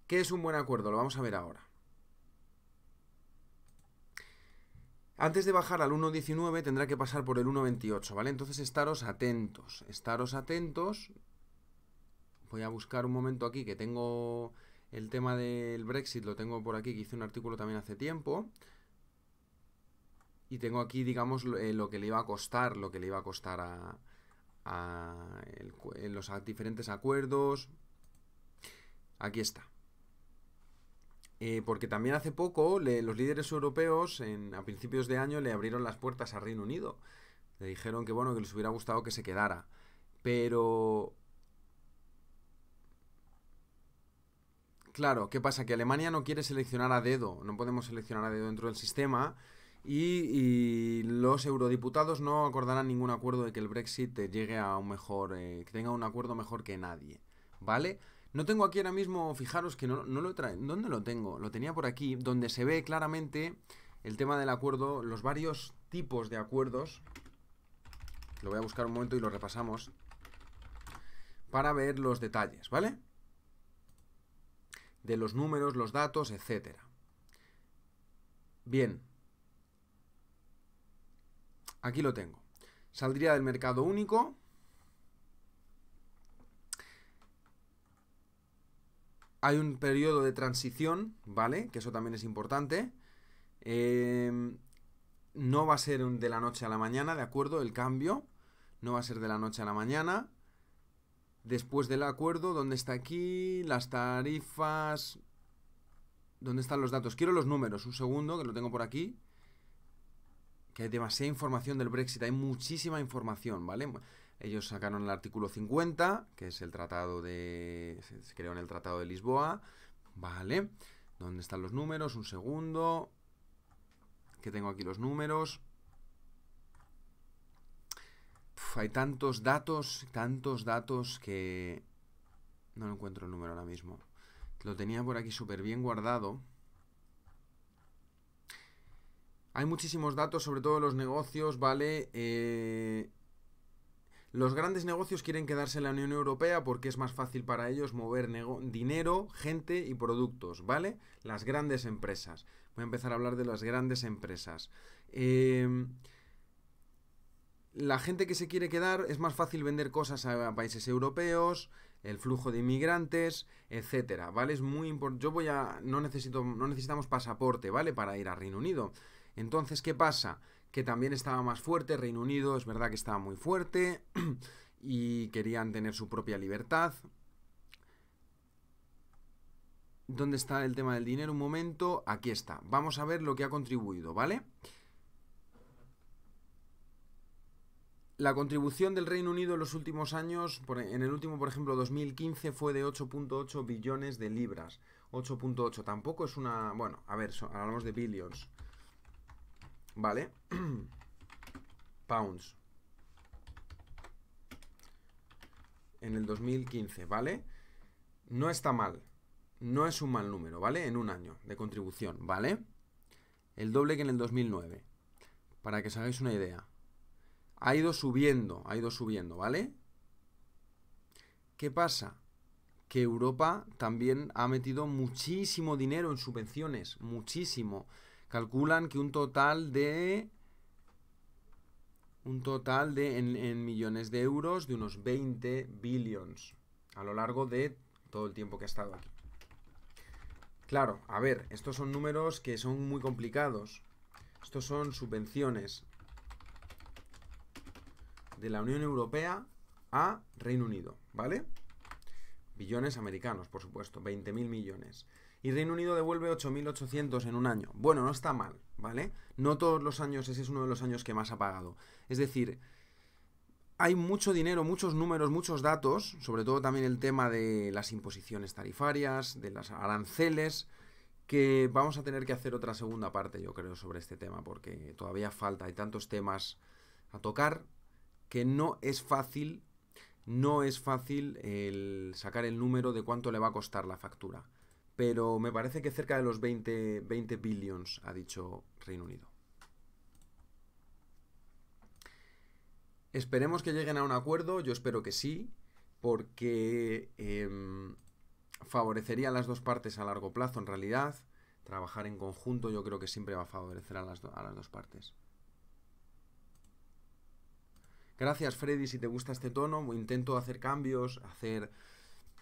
¿Qué es un buen acuerdo? Lo vamos a ver ahora. Antes de bajar al 1.19 tendrá que pasar por el 1.28, ¿vale? Entonces estaros atentos, estaros atentos. Voy a buscar un momento aquí que tengo el tema del Brexit, lo tengo por aquí, que hice un artículo también hace tiempo y tengo aquí, digamos, eh, lo, que le iba a costar, lo que le iba a costar a, eh, los diferentes acuerdos. Aquí está. Eh, porque también hace poco los líderes europeos a principios de año le abrieron las puertas a Reino Unido. Le dijeron que bueno, que les hubiera gustado que se quedara. Pero... Claro, ¿qué pasa? Que Alemania no quiere seleccionar a dedo. No podemos seleccionar a dedo dentro del sistema y, los eurodiputados no acordarán ningún acuerdo de que el Brexit llegue a un mejor, eh, que tenga un acuerdo mejor que nadie, ¿vale? No tengo aquí ahora mismo, fijaros que no, lo traen, ¿dónde lo tengo? Lo tenía por aquí, donde se ve claramente el tema del acuerdo, los varios tipos de acuerdos. Lo voy a buscar un momento y lo repasamos para ver los detalles, ¿vale? De los números, los datos, etcétera. Bien, Aquí lo tengo. Saldría del mercado único. Hay un periodo de transición, ¿vale? Que eso también es importante. Eh, no va a ser de la noche a la mañana, ¿de acuerdo? El cambio no va a ser de la noche a la mañana. Después del acuerdo, ¿dónde está aquí? Las tarifas... ¿Dónde están los datos? Quiero los números, un segundo, que lo tengo por aquí que hay demasiada información del Brexit, hay muchísima información, ¿vale? Ellos sacaron el artículo 50, que es el tratado de... se creó en el tratado de Lisboa, ¿vale? ¿Dónde están los números? Un segundo. Que tengo aquí los números. hay tantos datos, tantos datos que... No encuentro el número ahora mismo. Lo tenía por aquí súper bien guardado. Hay muchísimos datos, sobre todo los negocios, ¿vale? Eh, los grandes negocios quieren quedarse en la Unión Europea porque es más fácil para ellos mover dinero, gente y productos, ¿vale? Las grandes empresas. Voy a empezar a hablar de las grandes empresas. Em, la gente que se quiere quedar es más fácil vender cosas a países europeos, el flujo de inmigrantes, etcétera, ¿vale? Es muy importante. Yo voy a no necesito no necesitamos pasaporte, ¿vale? Para ir a Reino Unido. Entonces, ¿qué pasa? Que también estaba más fuerte, Reino Unido es verdad que estaba muy fuerte [CLEARS THROAT] y querían tener su propia libertad. ¿Dónde está el tema del dinero? Un momento, aquí está. Vamos a ver lo que ha contribuido, ¿vale? La contribución del Reino Unido en los últimos años, e, en el último, por ejemplo, 2015, fue de 8.8 billones de libras. 8.8, tampoco es una... Bueno, a ver, hablamos de billions. ¿Vale? [CLEARS THROAT] Pounds. En el 2015, ¿vale? No está mal. No es un mal número, ¿vale? En un año de contribución, ¿vale? El doble que en el 2009. Para que os hagáis una idea. Ha ido subiendo, ha ido subiendo, ¿vale? ¿Qué pasa? Que Europa también ha metido muchísimo dinero en subvenciones, muchísimo calculan que un total de un total de en, millones de euros de unos 20 billions a lo largo de todo el tiempo que ha estado aquí. Claro, a ver, estos son números que son muy complicados. Estos son subvenciones de la Unión Europea a Reino Unido, ¿vale? Billones americanos, por supuesto, mil millones y Reino Unido devuelve 8.800 en un año. Bueno, no está mal, ¿vale? No todos los años, ese es uno de los años que más ha pagado. Es decir, hay mucho dinero, muchos números, muchos datos, sobre todo también el tema de las imposiciones tarifarias, de las aranceles, que vamos a tener que hacer otra segunda parte, yo creo, sobre este tema, porque todavía falta, hay tantos temas a tocar que no es fácil, no es fácil el sacar el número de cuánto le va a costar la factura pero me parece que cerca de los 20, 20 billions ha dicho Reino Unido. Esperemos que lleguen a un acuerdo, yo espero que sí, porque em, favorecería a las dos partes a largo plazo en realidad. Trabajar en conjunto yo creo que siempre va a favorecer a las, a las dos partes. Gracias Freddy, si te gusta este tono, intento hacer cambios, hacer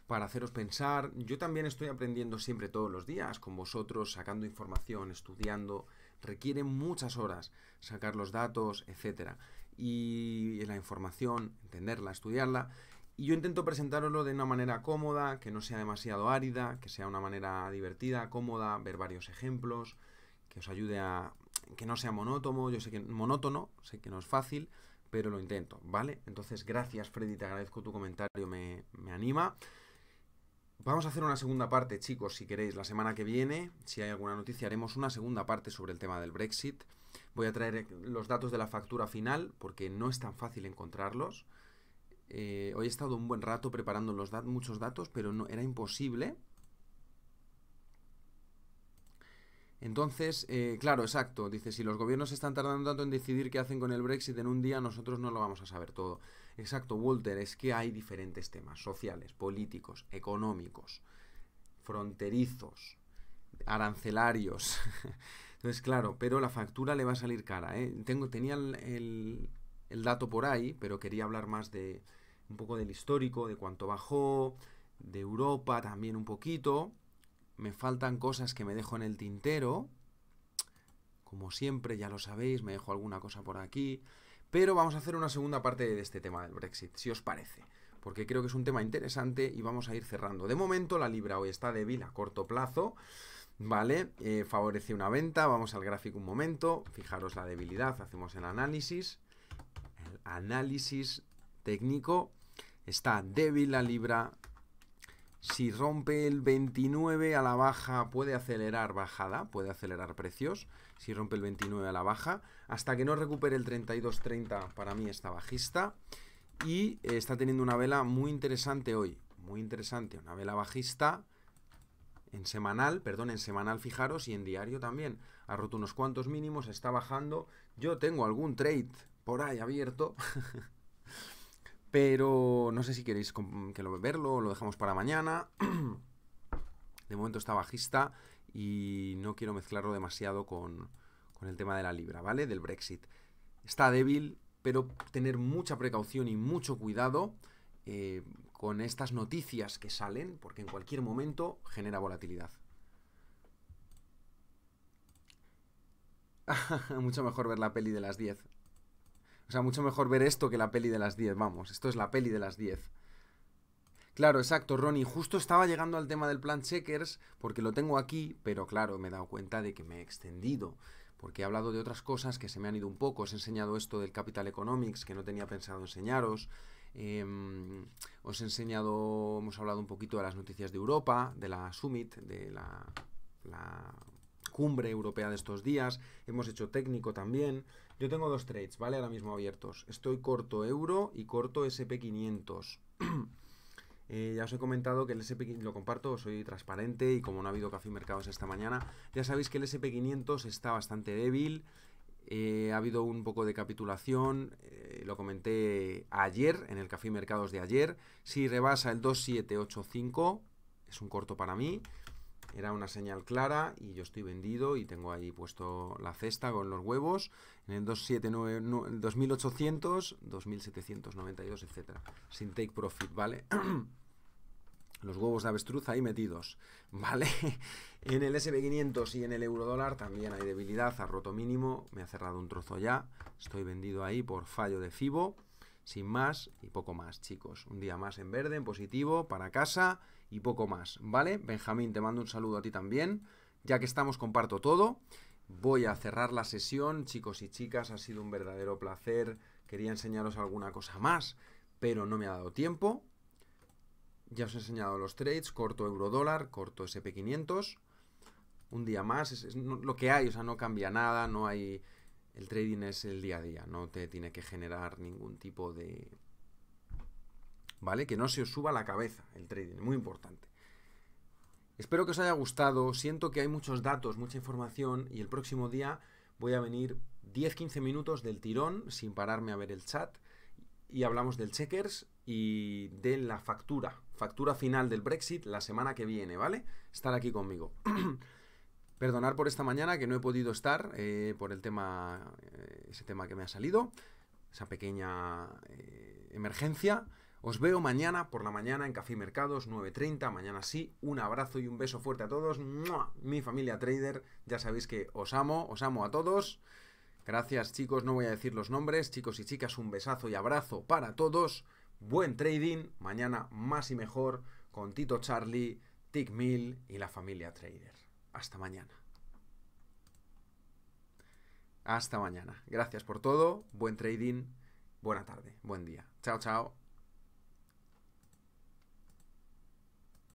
para haceros pensar. Yo también estoy aprendiendo siempre todos los días con vosotros, sacando información, estudiando. Requiere muchas horas sacar los datos, etcétera Y la información, entenderla, estudiarla. Y yo intento presentároslo de una manera cómoda, que no sea demasiado árida, que sea una manera divertida, cómoda, ver varios ejemplos, que os ayude a que no sea monótono, yo sé que monótono, sé que no es fácil, pero lo intento, ¿vale? Entonces, gracias Freddy, te agradezco tu comentario, me, me anima. Vamos a hacer una segunda parte, chicos, si queréis, la semana que viene, si hay alguna noticia, haremos una segunda parte sobre el tema del Brexit. Voy a traer eh, los datos de la factura final, porque no es tan fácil encontrarlos. Eh, hoy he estado un buen rato preparando los muchos datos, pero no era imposible. Entonces, eh, claro, exacto. Dice, si los gobiernos están tardando tanto en decidir qué hacen con el Brexit en un día, nosotros no lo vamos a saber todo. Exacto, Walter, es que hay diferentes temas sociales, políticos, económicos, fronterizos, arancelarios. [LAUGHS] Entonces, claro, pero la factura le va a salir cara. ¿eh? Tengo, tenía el, el, dato por ahí, pero quería hablar más de un poco del histórico, de cuánto bajó, de Europa también un poquito. Me faltan cosas que me dejo en el tintero. Como siempre, ya lo sabéis, me dejo alguna cosa por aquí. Pero vamos a hacer una segunda parte de este tema del Brexit, si os parece, porque creo que es un tema interesante y vamos a ir cerrando. De momento la libra hoy está débil a corto plazo. ¿vale? Eh, favorece una venta, vamos al gráfico un momento, fijaros la debilidad, hacemos el análisis, el análisis técnico, está débil la libra, si rompe el 29 a la baja, puede acelerar bajada, puede acelerar precios. Si rompe el 29 a la baja, hasta que no recupere el 32.30, para mí está bajista. Y eh, está teniendo una vela muy interesante hoy. Muy interesante, una vela bajista en semanal, perdón, en semanal fijaros y en diario también. Ha roto unos cuantos mínimos, está bajando. Yo tengo algún trade por ahí abierto [LAUGHS] Pero no sé si queréis que lo, verlo, lo dejamos para mañana. [CLEARS THROAT] De momento está bajista y no quiero mezclarlo demasiado con, el tema de la libra, ¿vale? Del Brexit. Está débil, pero tener mucha precaución y mucho cuidado eh, con estas noticias que salen, porque en cualquier momento genera volatilidad. [LAUGHS] Mucho mejor ver la peli de las 10. O sea, mucho mejor ver esto que la peli de las 10, vamos, esto es la peli de las 10. Claro, exacto, Ronnie, justo estaba llegando al tema del plan checkers porque lo tengo aquí, pero claro, me he dado cuenta de que me he extendido, porque he hablado de otras cosas que se me han ido un poco, os he enseñado esto del Capital Economics que no tenía pensado enseñaros, em, os he enseñado, hemos hablado un poquito de las noticias de Europa, de la Summit, de la, la cumbre europea de estos días, hemos hecho técnico también, yo tengo dos trades, ¿vale? Ahora mismo abiertos. Estoy corto euro y corto SP500. [CLEARS THROAT] Eh, ya os he comentado que el SP500, lo comparto, soy transparente y como no ha habido café mercados esta mañana, ya sabéis que el SP500 está bastante débil. Eh, ha habido un poco de capitulación, eh, lo comenté ayer, en el Café Mercados de ayer. Si rebasa el 2785, es un corto para mí. Era una señal clara y yo estoy vendido y tengo ahí puesto la cesta con los huevos en el 2800, 2792, etcétera. Sin take profit, ¿vale? [CLEARS THROAT] los huevos de avestruz ahí metidos, [LAUGHS] ¿vale? en el SP500 y en el euro eurodólar también hay debilidad, ha roto mínimo, me ha cerrado un trozo ya, estoy vendido ahí por fallo de FIBO, sin más y poco más, chicos. Un día más en verde, en positivo, para casa y poco más, ¿vale? Benjamín, te mando un saludo a ti también. Ya que estamos, comparto todo. Voy a cerrar la sesión, chicos y chicas, ha sido un verdadero placer. Quería enseñaros alguna cosa más, pero no me ha dado tiempo. Ya os he enseñado los trades, corto euro dólar, corto SP500. Un día más, es, lo que hay, o sea, no cambia nada, no hay... El trading es el día a día, no te tiene que generar ningún tipo de, ¿vale? Que no se os suba la cabeza el trading, muy importante. Espero que os haya gustado, siento que hay muchos datos, mucha información y el próximo día voy a venir 10-15 minutos del tirón sin pararme a ver el chat y hablamos del checkers y de la factura, factura final del Brexit la semana que viene, ¿vale? Estar aquí conmigo. [CLEARS THROAT] Perdonar por esta mañana que no he podido estar eh, por el tema, eh, ese tema que me ha salido, esa pequeña eh, emergencia. Os veo mañana por la mañana en Café Mercados, 9.30, mañana sí. Un abrazo y un beso fuerte a todos. Mi familia trader, ya sabéis que os amo, os amo a todos. Gracias chicos, no voy a decir los nombres. Chicos y chicas, un besazo y abrazo para todos. Buen trading, mañana más y mejor con Tito Charlie, Tick Mill y la familia trader. Hasta mañana. Hasta mañana. Gracias por todo. Buen trading. Buena tarde. Buen día. Chao, chao.